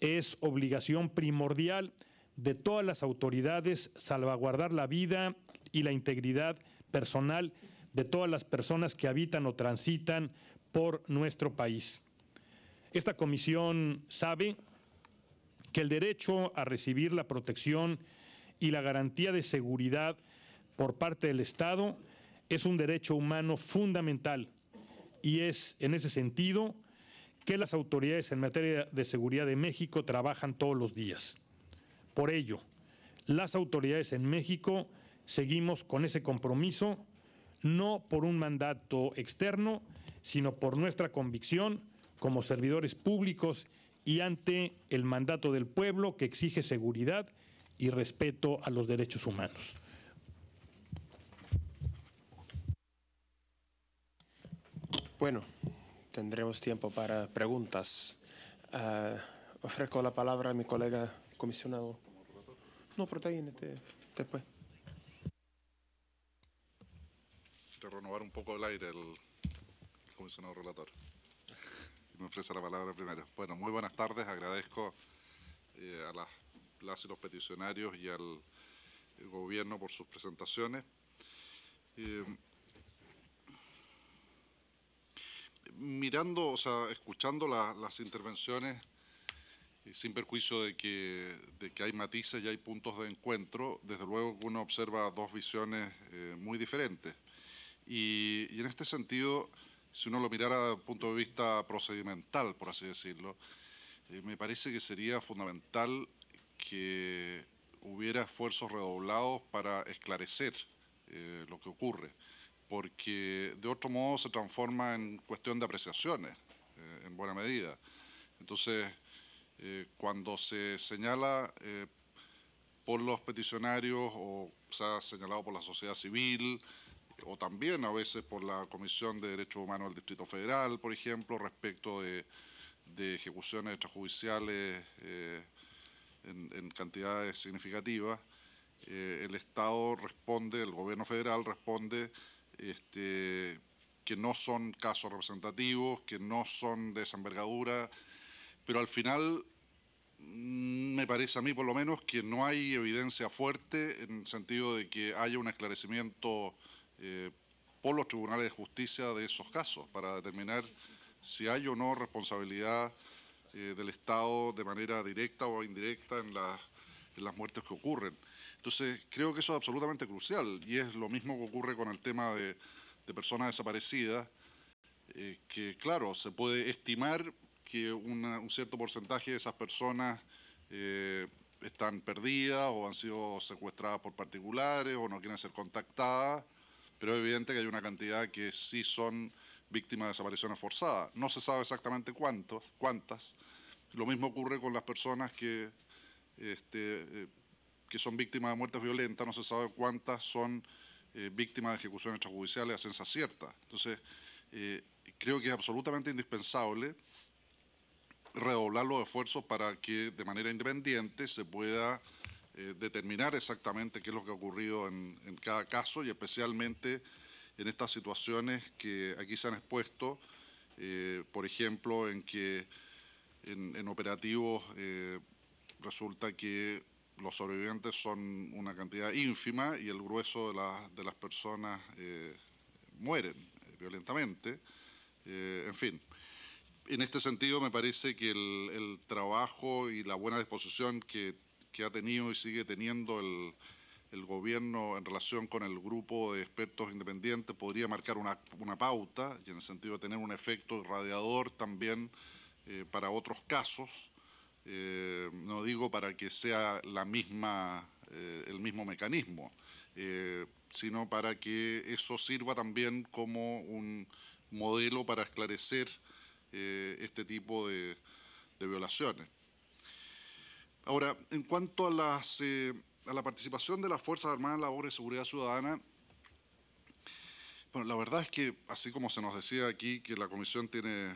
es obligación primordial de todas las autoridades salvaguardar la vida y la integridad personal de todas las personas que habitan o transitan por nuestro país. Esta comisión sabe que el derecho a recibir la protección y la garantía de seguridad por parte del Estado es un derecho humano fundamental y es en ese sentido que las autoridades en materia de seguridad de México trabajan todos los días. Por ello, las autoridades en México seguimos con ese compromiso, no por un mandato externo, sino por nuestra convicción como servidores públicos y ante el mandato del pueblo que exige seguridad y respeto a los derechos humanos. Bueno, tendremos tiempo para preguntas. Ah, ofrezco la palabra a mi colega comisionado. No, proteína, te, después. Quiero renovar un poco el aire el, comisionado relator. Me ofrece la palabra primero. Bueno, muy buenas tardes. Agradezco eh, a las, las y los peticionarios y al gobierno por sus presentaciones. Eh, mirando, o sea, escuchando las intervenciones, eh, sin perjuicio de que, de que hay matices y hay puntos de encuentro, desde luego que uno observa dos visiones eh, muy diferentes. Y, en este sentido, si uno lo mirara desde el punto de vista procedimental, por así decirlo, eh, me parece que sería fundamental que hubiera esfuerzos redoblados para esclarecer lo que ocurre porque de otro modo se transforma en cuestión de apreciaciones, eh, en buena medida. Entonces, eh, cuando se señala eh, por los peticionarios o se ha señalado por la sociedad civil o también a veces por la Comisión de Derechos Humanos del Distrito Federal, por ejemplo, respecto de, ejecuciones extrajudiciales en, cantidades significativas, el Estado responde, el gobierno federal responde este, que no son casos representativos, que no son de esa envergadura, pero al final mm, me parece a mí por lo menos que no hay evidencia fuerte en el sentido de que haya un esclarecimiento eh, por los tribunales de justicia de esos casos para determinar si hay o no responsabilidad eh, del Estado de manera directa o indirecta en las las muertes que ocurren. Entonces, creo que eso es absolutamente crucial y es lo mismo que ocurre con el tema de, personas desaparecidas, eh, que claro, se puede estimar que un cierto porcentaje de esas personas eh, están perdidas o han sido secuestradas por particulares o no quieren ser contactadas, pero es evidente que hay una cantidad que sí son víctimas de desapariciones forzadas. No se sabe exactamente cuántos, cuántas. Lo mismo ocurre con las personas que este, eh, que son víctimas de muertes violentas, no se sabe cuántas son eh, víctimas de ejecuciones extrajudiciales a ciencia cierta. Entonces, eh, creo que es absolutamente indispensable redoblar los esfuerzos para que de manera independiente se pueda determinar exactamente qué es lo que ha ocurrido en, cada caso y especialmente en estas situaciones que aquí se han expuesto, por ejemplo, en que en, operativos resulta que los sobrevivientes son una cantidad ínfima y el grueso de, las personas eh, mueren eh, violentamente. Eh, en fin, en este sentido me parece que el, trabajo y la buena disposición que, ha tenido y sigue teniendo el, gobierno en relación con el grupo de expertos independientes podría marcar una, pauta y en el sentido de tener un efecto radiador también para otros casos. Eh, no digo para que sea la misma, eh, el mismo mecanismo, eh, sino para que eso sirva también como un modelo para esclarecer este tipo de, violaciones. Ahora, en cuanto a, la participación de las Fuerzas Armadas en labores de seguridad ciudadana, bueno, la verdad es que, así como se nos decía aquí, que la Comisión tiene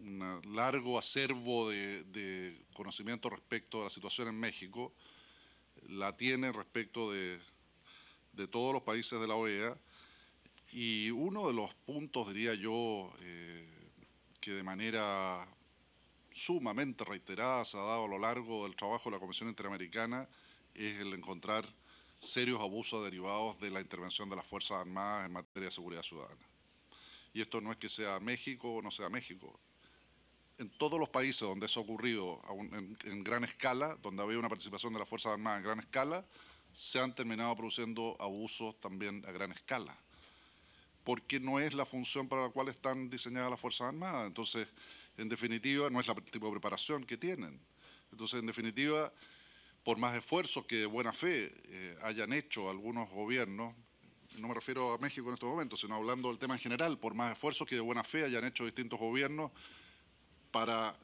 un largo acervo de, conocimiento respecto a la situación en México, la tiene respecto de, de, todos los países de la OEA y uno de los puntos, diría yo, eh, que de manera sumamente reiterada se ha dado a lo largo del trabajo de la Comisión Interamericana es el encontrar serios abusos derivados de la intervención de las Fuerzas Armadas en materia de seguridad ciudadana. Y esto no es que sea México o no sea México, en todos los países donde eso ha ocurrido en, gran escala, donde ha habido una participación de las Fuerzas Armadas en gran escala, se han terminado produciendo abusos también a gran escala, porque no es la función para la cual están diseñadas las Fuerzas Armadas. Entonces, en definitiva, no es el tipo de preparación que tienen. Entonces, en definitiva, por más esfuerzos que de buena fe eh, hayan hecho algunos gobiernos, no me refiero a México en estos momentos, sino hablando del tema en general, por más esfuerzos que de buena fe hayan hecho distintos gobiernos para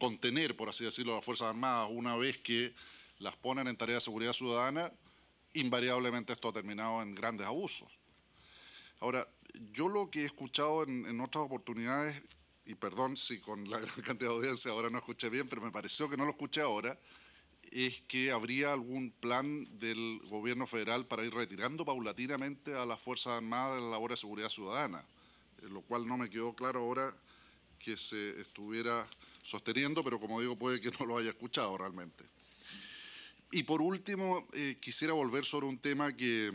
contener, por así decirlo, a las Fuerzas Armadas una vez que las ponen en tarea de seguridad ciudadana, invariablemente esto ha terminado en grandes abusos. Ahora, yo lo que he escuchado en, otras oportunidades, y perdón si con la cantidad de audiencia ahora no escuché bien, pero me pareció que no lo escuché ahora, es que habría algún plan del gobierno federal para ir retirando paulatinamente a las Fuerzas Armadas de la labor de seguridad ciudadana, eh, lo cual no me quedó claro ahora que se estuviera sosteniendo, pero como digo, puede que no lo haya escuchado realmente. Y por último, eh, quisiera volver sobre un tema que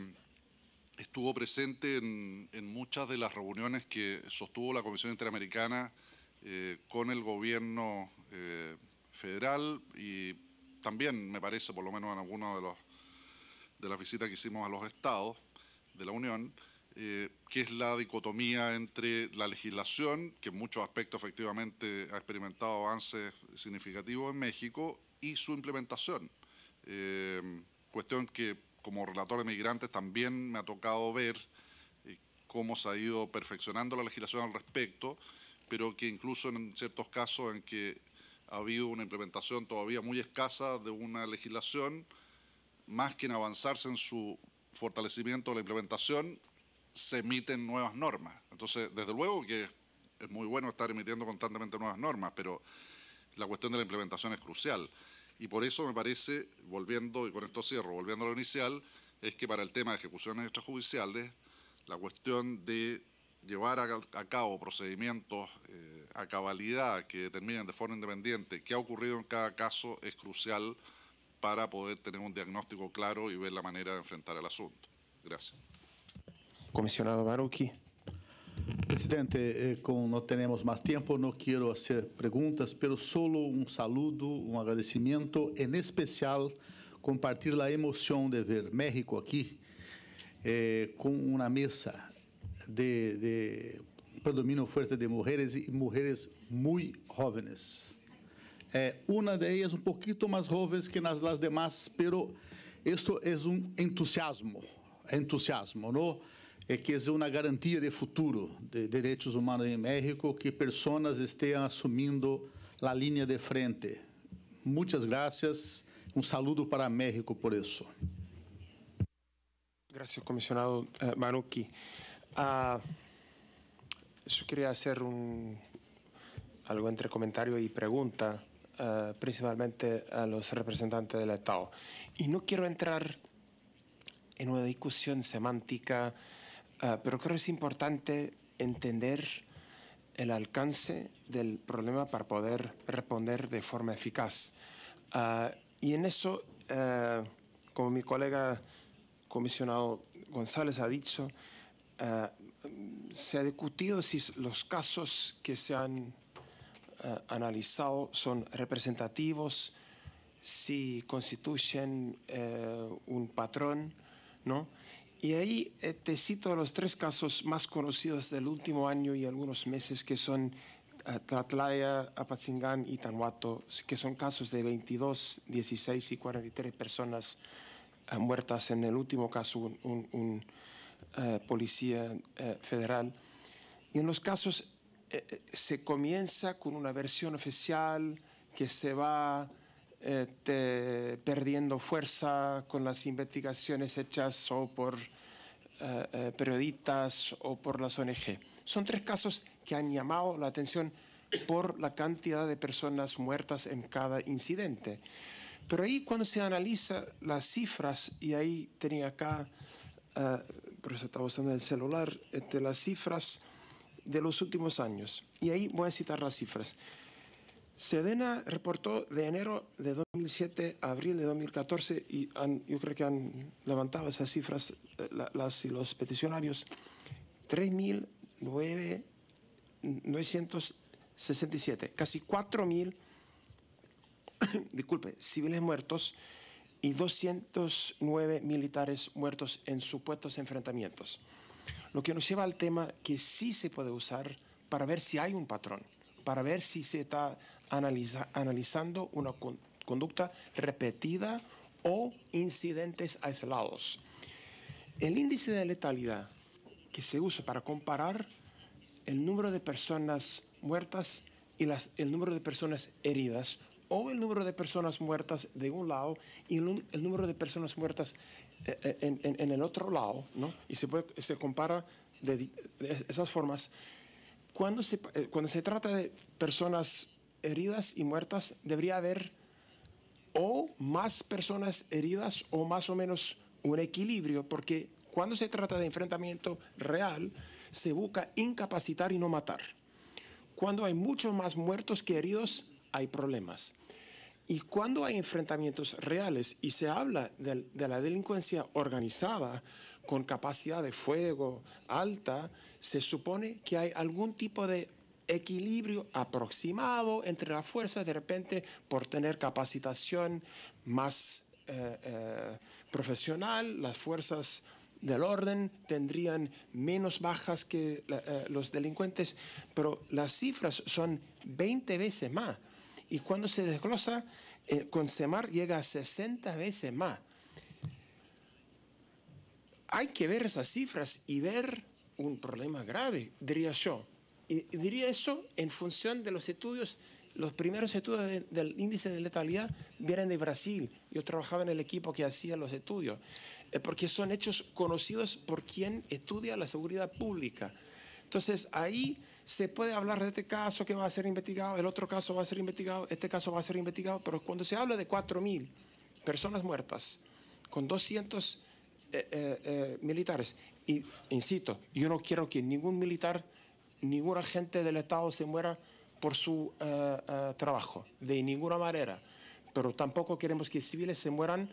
estuvo presente en, muchas de las reuniones que sostuvo la Comisión Interamericana eh, con el gobierno eh, federal y también, me parece, por lo menos en alguna de, de las visitas que hicimos a los estados de la Unión, eh, que es la dicotomía entre la legislación, que en muchos aspectos efectivamente ha experimentado avances significativos en México, y su implementación. Eh, cuestión que como relator de migrantes también me ha tocado ver eh, cómo se ha ido perfeccionando la legislación al respecto, pero que incluso en ciertos casos en que ha habido una implementación todavía muy escasa de una legislación, más que en avanzarse en su fortalecimiento de la implementación, se emiten nuevas normas. Entonces, desde luego que es muy bueno estar emitiendo constantemente nuevas normas, pero la cuestión de la implementación es crucial. Y por eso me parece, volviendo, y con esto cierro, volviendo a lo inicial, es que para el tema de ejecuciones extrajudiciales, la cuestión de llevar a, cabo procedimientos eh, a cabalidad que determinen de forma independiente qué ha ocurrido en cada caso es crucial para poder tener un diagnóstico claro y ver la manera de enfrentar el asunto. Gracias. comisionado Marucchi. Presidente, eh, como não temos mais tempo, não quero fazer perguntas, pero solo um saludo, um agradecimento, em especial compartilhar a emoção de ver México aqui eh, com uma mesa de, de predomínio forte de mulheres e mulheres muito jovens. Eh, é uma delas um pouquinho mais jovens que nas demais, pero isto é es um entusiasmo, entusiasmo, não? Es que es una garantía de futuro de derechos humanos en em México que personas estén asumiendo la línea de frente. Muchas gracias. Un um saludo para México por eso. Gracias, comisionado eh, Manuki. Ah, yo quería hacer algo entre comentario y pregunta, eh, principalmente a los representantes del Estado. Y no quiero entrar en una discusión semántica Ah, pero creo que es importante entender el alcance del problema para poder responder de forma eficaz. Ah, y en eso, ah, como mi colega comisionado González ha dicho, se ha discutido si los casos que se han analizado son representativos, si constituyen eh, un patrón, ¿no? Y ahí eh, te cito los tres casos más conocidos del último año y algunos meses, que son eh, Tlatlaya, Apatzingán y Tanhuato, que son casos de 22, 16 y 43 personas eh, muertas. En el último caso, un, un policía federal. Y en los casos se comienza con una versión oficial que se va este, perdiendo fuerza con las investigaciones hechas o por eh, eh, periodistas o por las ONG. Son tres casos que han llamado la atención por la cantidad de personas muertas en cada incidente. Pero ahí cuando se analiza las cifras, y ahí tenía acá, eh, por eso estaba usando el celular, este, las cifras de los últimos años. Y ahí voy a citar las cifras. Sedena reportó de enero de 2007 a abril de 2014, y yo creo que han levantado esas cifras eh, las y los peticionarios, 3.967, casi 4.000, disculpe, civiles muertos y 209 militares muertos en supuestos enfrentamientos. Lo que nos lleva al tema que sí se puede usar para ver si hay un patrón para ver si se está analiza, analizando una conducta repetida o incidentes aislados. El índice de letalidad que se usa para comparar el número de personas muertas y las, el número de personas heridas o el número de personas muertas de un lado y el, número de personas muertas eh, eh, en, en, el otro lado, ¿no? Y se, se compara de esas formas eh, cuando se, trata de personas heridas y muertas, debería haber o más personas heridas o más o menos un equilibrio, porque cuando se trata de enfrentamiento real, se busca incapacitar y no matar. Cuando hay muchos más muertos que heridos, hay problemas. Y cuando hay enfrentamientos reales y se habla de, la delincuencia organizada con capacidad de fuego alta, se supone que hay algún tipo de equilibrio aproximado entre las fuerzas, de repente por tener capacitación más eh, eh, profesional, las fuerzas del orden tendrían menos bajas que eh, los delincuentes, pero las cifras son 20 veces más. Y cuando se desglosa, eh, con Semar llega a 60 veces más. Hay que ver esas cifras y ver un problema grave, diría yo. Y diría eso en función de los estudios los primeros estudios del índice de letalidad vienen de Brasil. Yo trabajaba en el equipo que hacía los estudios, eh, porque son hechos conocidos por quien estudia la seguridad pública. Entonces ahí se puede hablar de este caso que va a ser investigado, el otro caso va a ser investigado, este caso va a ser investigado, pero cuando se habla de 4.000 personas muertas con 200 eh, eh, eh, militares, y insisto, yo no quiero que ningún militar, ningún agente del Estado se muera por su trabajo, de ninguna manera, pero tampoco queremos que civiles se mueran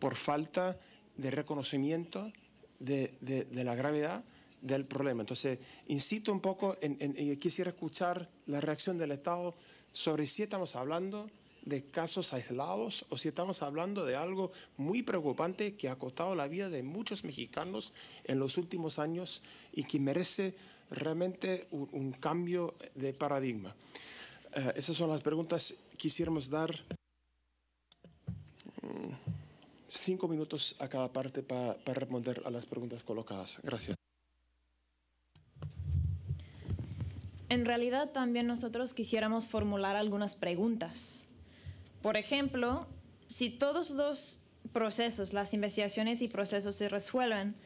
por falta de reconocimiento de la gravedad del problema. Entonces, insisto un poco, en, quisiera escuchar la reacción del Estado sobre si estamos hablando de casos aislados o si estamos hablando de algo muy preocupante que ha costado la vida de muchos mexicanos en los últimos años y que merece realmente un, cambio de paradigma. Eh, esas son las preguntas. Quisiéramos dar mm, cinco minutos a cada parte para responder a las preguntas colocadas. Gracias. En realidad también nosotros quisiéramos formular algunas preguntas. Por ejemplo, si todos los procesos, las investigaciones y procesos se resuelven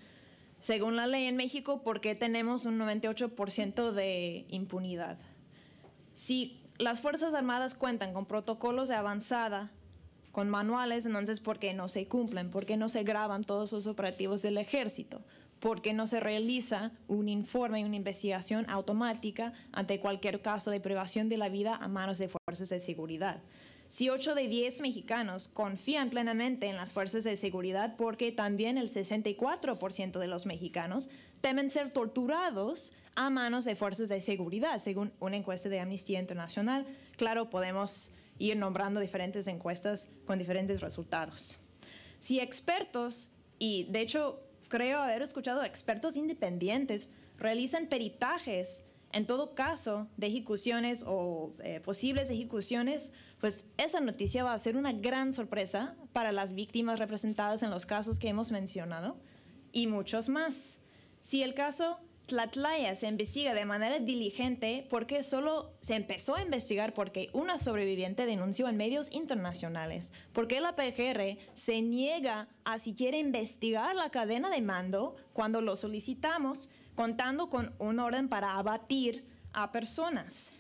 según la ley en México, ¿por qué tenemos un 98% de impunidad? Si las Fuerzas Armadas cuentan con protocolos de avanzada, con manuales, entonces ¿por qué no se cumplen? ¿Por qué no se graban todos los operativos del ejército? porque no se realiza un informe y una investigación automática ante cualquier caso de privación de la vida a manos de fuerzas de seguridad. Si 8 de 10 mexicanos confían plenamente en las fuerzas de seguridad porque también el 64% de los mexicanos temen ser torturados a manos de fuerzas de seguridad, según una encuesta de Amnistía Internacional. Claro, podemos ir nombrando diferentes encuestas con diferentes resultados. Si expertos, y de hecho creo haber escuchado a expertos independientes realizan peritajes en todo caso de ejecuciones o eh, posibles ejecuciones, pues esa noticia va a ser una gran sorpresa para las víctimas representadas en los casos que hemos mencionado y muchos más. Si el caso Tlatlaya se investiga de manera diligente porque solo se empezó a investigar porque una sobreviviente denunció en medios internacionales, porque la PGR se niega a siquiera investigar la cadena de mando cuando lo solicitamos, contando con un orden para abatir a personas.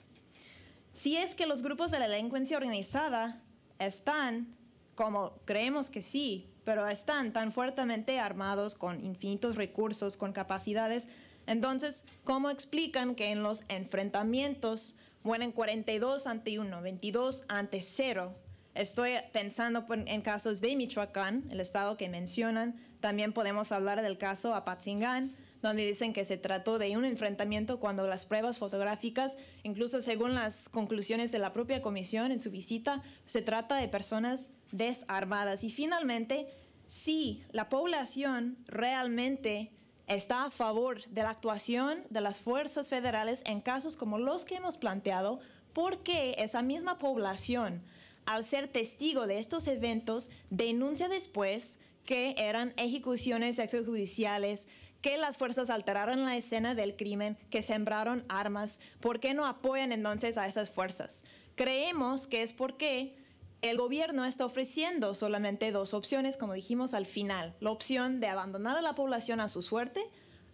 Si es que los grupos de la delincuencia organizada están, como creemos que sí, pero están tan fuertemente armados con infinitos recursos, con capacidades entonces, ¿cómo explican que en los enfrentamientos mueren 42 ante 1, 22 ante 0? Estoy pensando en casos de Michoacán, el estado que mencionan. También podemos hablar del caso Apatzingán, donde dicen que se trató de un enfrentamiento cuando las pruebas fotográficas, incluso según las conclusiones de la propia comisión en su visita, se trata de personas desarmadas. Y finalmente, si la población realmente está a favor de la actuación de las fuerzas federales en casos como los que hemos planteado porque esa misma población, al ser testigo de estos eventos, denuncia después que eran ejecuciones extrajudiciales, que las fuerzas alteraron la escena del crimen, que sembraron armas, ¿por qué no apoyan entonces a esas fuerzas? Creemos que es porque el gobierno está ofreciendo solamente dos opciones, como dijimos al final, la opción de abandonar a la población a su suerte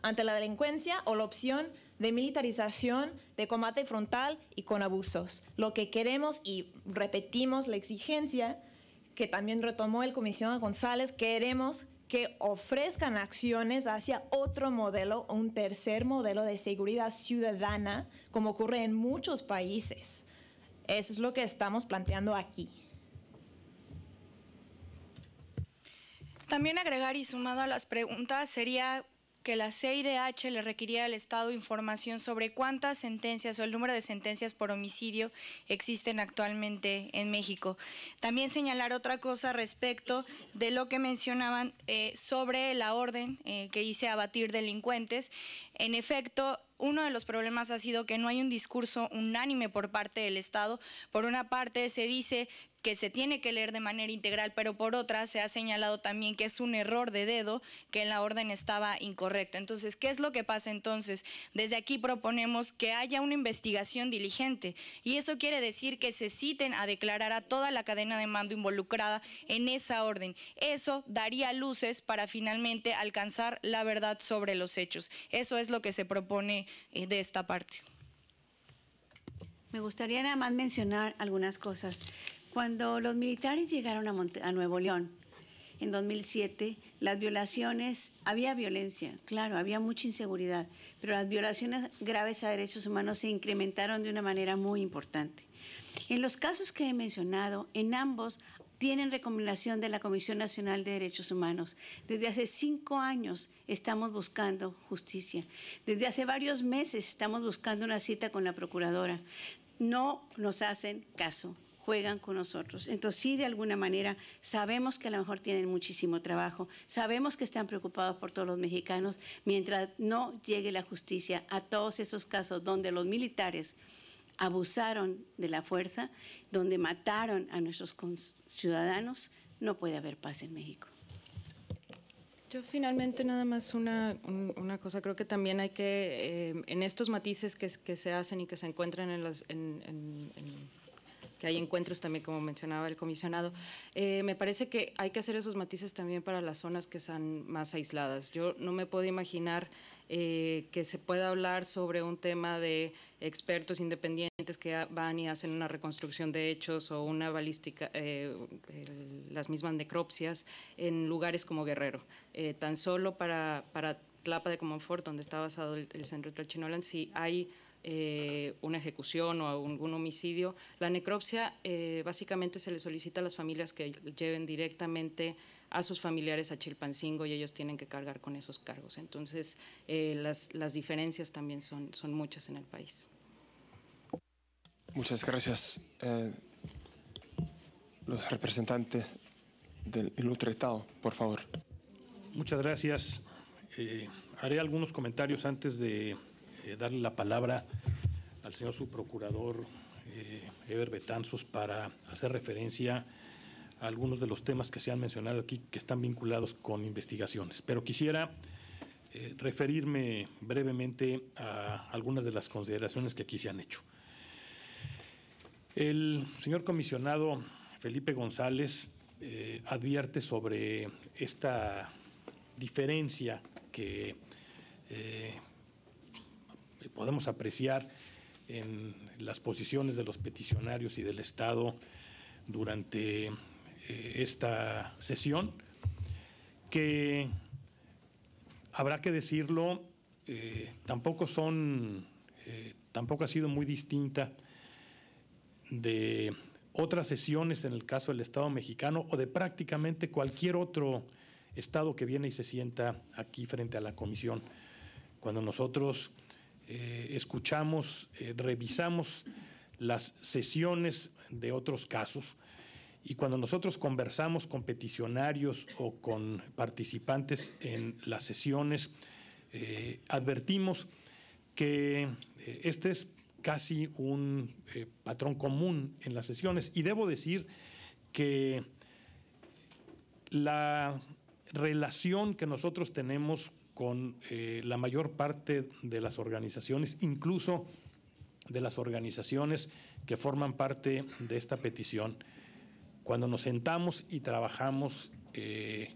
ante la delincuencia o la opción de militarización, de combate frontal y con abusos. Lo que queremos y repetimos la exigencia que también retomó el comisionado González, queremos que ofrezcan acciones hacia otro modelo, un tercer modelo de seguridad ciudadana, como ocurre en muchos países. Eso es lo que estamos planteando aquí. También agregar y sumado a las preguntas sería que la CIDH le requería al Estado información sobre cuántas sentencias o el número de sentencias por homicidio existen actualmente en México. También señalar otra cosa respecto de lo que mencionaban eh, sobre la orden eh, que hice abatir delincuentes. En efecto, uno de los problemas ha sido que no hay un discurso unánime por parte del Estado. Por una parte se dice que se tiene que leer de manera integral, pero por otra se ha señalado también que es un error de dedo, que en la orden estaba incorrecta. Entonces, ¿qué es lo que pasa entonces? Desde aquí proponemos que haya una investigación diligente y eso quiere decir que se citen a declarar a toda la cadena de mando involucrada en esa orden. Eso daría luces para finalmente alcanzar la verdad sobre los hechos. Eso es lo que se propone eh, de esta parte. Me gustaría nada más mencionar algunas cosas. Cuando los militares llegaron a, Nuevo León en 2007, las violaciones, había violencia, claro, había mucha inseguridad, pero las violaciones graves a derechos humanos se incrementaron de una manera muy importante. En los casos que he mencionado, en ambos tienen recomendación de la Comisión Nacional de Derechos Humanos. Desde hace cinco años estamos buscando justicia. Desde hace varios meses estamos buscando una cita con la Procuradora. No nos hacen caso juegan con nosotros. Entonces sí, de alguna manera, sabemos que a lo mejor tienen muchísimo trabajo, sabemos que están preocupados por todos los mexicanos, mientras no llegue la justicia a todos esos casos donde los militares abusaron de la fuerza, donde mataron a nuestros ciudadanos, no puede haber paz en México. Yo finalmente nada más una, una, cosa, creo que también hay que, eh, en estos matices que, se hacen y que se encuentran en, las, en, que hay encuentros también, como mencionaba el comisionado. Eh, me parece que hay que hacer esos matices también para las zonas que están más aisladas. Yo no me puedo imaginar eh, que se pueda hablar sobre un tema de expertos independientes que van y hacen una reconstrucción de hechos o una balística, eh, las mismas necropsias en lugares como Guerrero. tan solo para, para Tlapa de Comonfort, donde está basado el, centro de Tlalchinolan, si hay eh, una ejecución o algún homicidio, la necropsia eh, básicamente se le solicita a las familias que lleven directamente a sus familiares a Chilpancingo y ellos tienen que cargar con esos cargos. Entonces, eh, las, diferencias también son, son muchas en el país. Muchas gracias. los representantes del ilustre Estado, por favor. Muchas gracias. haré algunos comentarios antes de eh, darle la palabra al señor subprocurador eh, Eber Betanzos para hacer referencia a algunos de los temas que se han mencionado aquí que están vinculados con investigaciones. Pero quisiera eh, referirme brevemente a algunas de las consideraciones que aquí se han hecho. El señor comisionado Felipe González advierte sobre esta diferencia que podemos apreciar en las posiciones de los peticionarios y del Estado durante eh, esta sesión, que habrá que decirlo, eh, tampoco son, eh, tampoco ha sido muy distinta de otras sesiones en el caso del Estado mexicano o de prácticamente cualquier otro Estado que viene y se sienta aquí frente a la Comisión. Cuando nosotros eh, escuchamos, eh, revisamos las sesiones de otros casos y cuando nosotros conversamos con peticionarios o con participantes en las sesiones, eh, advertimos que este es casi un patrón común en las sesiones y debo decir que la relación que nosotros tenemos con eh, la mayor parte de las organizaciones, incluso de las organizaciones que forman parte de esta petición. Cuando nos sentamos y trabajamos eh,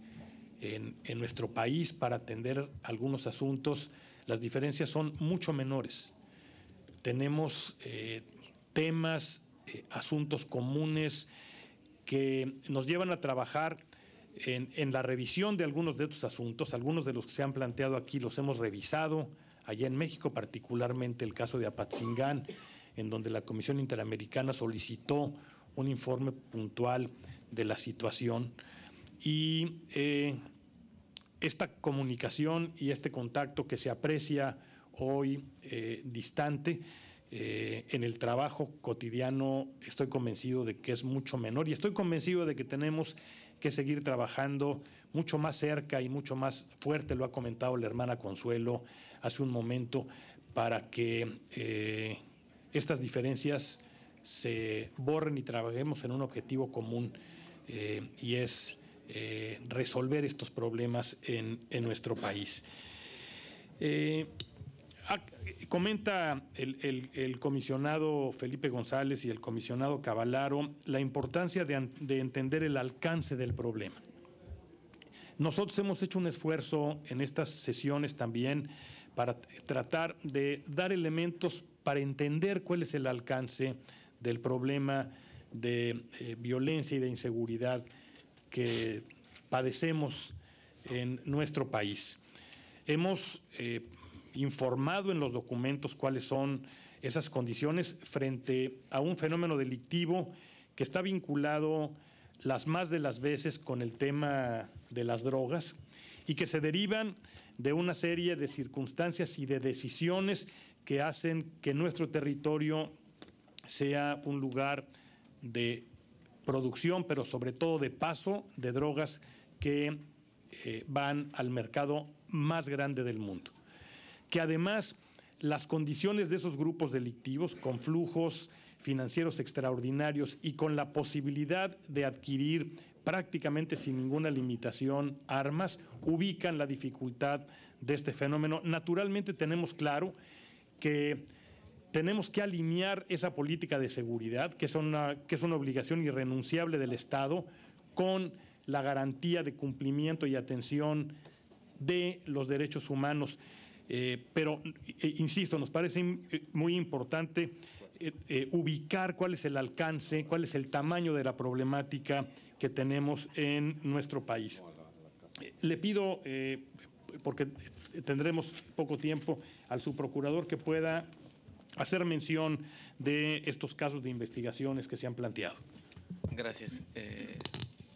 en, nuestro país para atender algunos asuntos, las diferencias son mucho menores. Tenemos eh, temas, asuntos comunes que nos llevan a trabajar en, la revisión de algunos de estos asuntos, algunos de los que se han planteado aquí los hemos revisado, allá en México, particularmente el caso de Apatzingán, en donde la Comisión Interamericana solicitó un informe puntual de la situación. Y eh, esta comunicación y este contacto que se aprecia hoy eh, distante, eh, en el trabajo cotidiano estoy convencido de que es mucho menor y estoy convencido de que tenemos que seguir trabajando mucho más cerca y mucho más fuerte, lo ha comentado la hermana Consuelo hace un momento, para que eh, estas diferencias se borren y trabajemos en un objetivo común eh, y es eh, resolver estos problemas en, nuestro país. Comenta el, comisionado Felipe González y el comisionado Cavalaro la importancia de, entender el alcance del problema. Nosotros hemos hecho un esfuerzo en estas sesiones también para tratar de dar elementos para entender cuál es el alcance del problema de eh, violencia y de inseguridad que padecemos en nuestro país. Hemos eh, informado en los documentos cuáles son esas condiciones frente a un fenómeno delictivo que está vinculado las más de las veces con el tema de las drogas y que se derivan de una serie de circunstancias y de decisiones que hacen que nuestro territorio sea un lugar de producción, pero sobre todo de paso de drogas que eh, van al mercado más grande del mundo que además las condiciones de esos grupos delictivos con flujos financieros extraordinarios y con la posibilidad de adquirir prácticamente sin ninguna limitación armas, ubican la dificultad de este fenómeno. Naturalmente tenemos claro que tenemos que alinear esa política de seguridad, que es una, que es una obligación irrenunciable del Estado, con la garantía de cumplimiento y atención de los derechos humanos. Eh, pero, eh, insisto, nos parece eh, muy importante ubicar cuál es el alcance, cuál es el tamaño de la problemática que tenemos en nuestro país. le pido, porque tendremos poco tiempo, al subprocurador que pueda hacer mención de estos casos de investigaciones que se han planteado. Gracias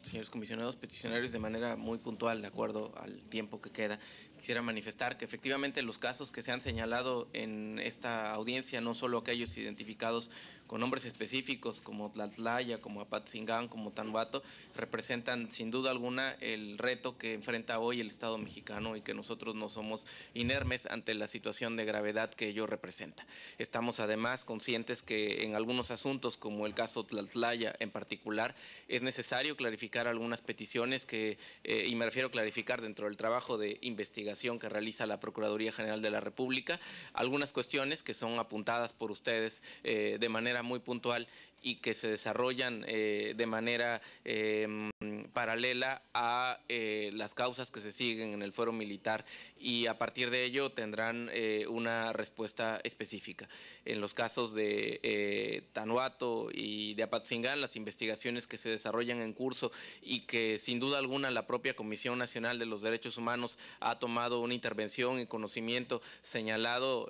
señores comisionados peticionarios de manera muy puntual, de acuerdo al tiempo que queda quisiera manifestar que efectivamente los casos que se han señalado en esta audiencia, no solo aquellos identificados con nombres específicos como Tlatlaya, como Apatzingán, como Tanwato representan sin duda alguna el reto que enfrenta hoy el Estado mexicano y que nosotros no somos inermes ante la situación de gravedad que ello representa. Estamos además conscientes que en algunos asuntos, como el caso Tlatlaya en particular, es necesario clarificar algunas peticiones que, eh, y me refiero a clarificar dentro del trabajo de investigación que realiza la Procuraduría General de la República, algunas cuestiones que son apuntadas por ustedes eh, de manera muy puntual y que se desarrollan eh, de manera em, paralela a eh, las causas que se siguen en el fuero militar y a partir de ello tendrán eh, una respuesta específica. En los casos de Tanuato y de Apatzingán, las investigaciones que se desarrollan en curso y que sin duda alguna la propia Comisión Nacional de los Derechos Humanos ha tomado una intervención y conocimiento, señalado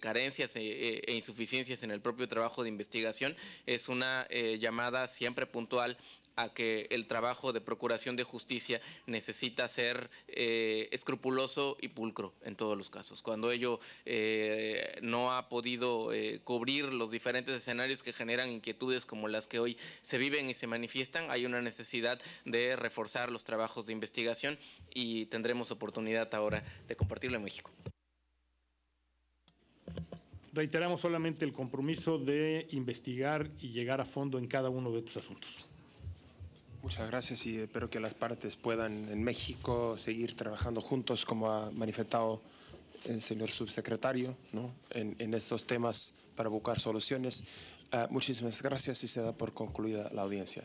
carencias e, e, insuficiencias en el propio trabajo de investigación, es una eh, llamada siempre puntual a que el trabajo de procuración de justicia necesita ser eh, escrupuloso y pulcro en todos los casos. Cuando ello eh, no ha podido cubrir los diferentes escenarios que generan inquietudes como las que hoy se viven y se manifiestan, hay una necesidad de reforzar los trabajos de investigación y tendremos oportunidad ahora de compartirlo en México. Reiteramos solamente el compromiso de investigar y llegar a fondo en cada uno de estos asuntos. Muchas gracias y espero que las partes puedan en México seguir trabajando juntos como ha manifestado el señor subsecretario en, estos temas para buscar soluciones. Ah, muchísimas gracias y se da por concluida la audiencia.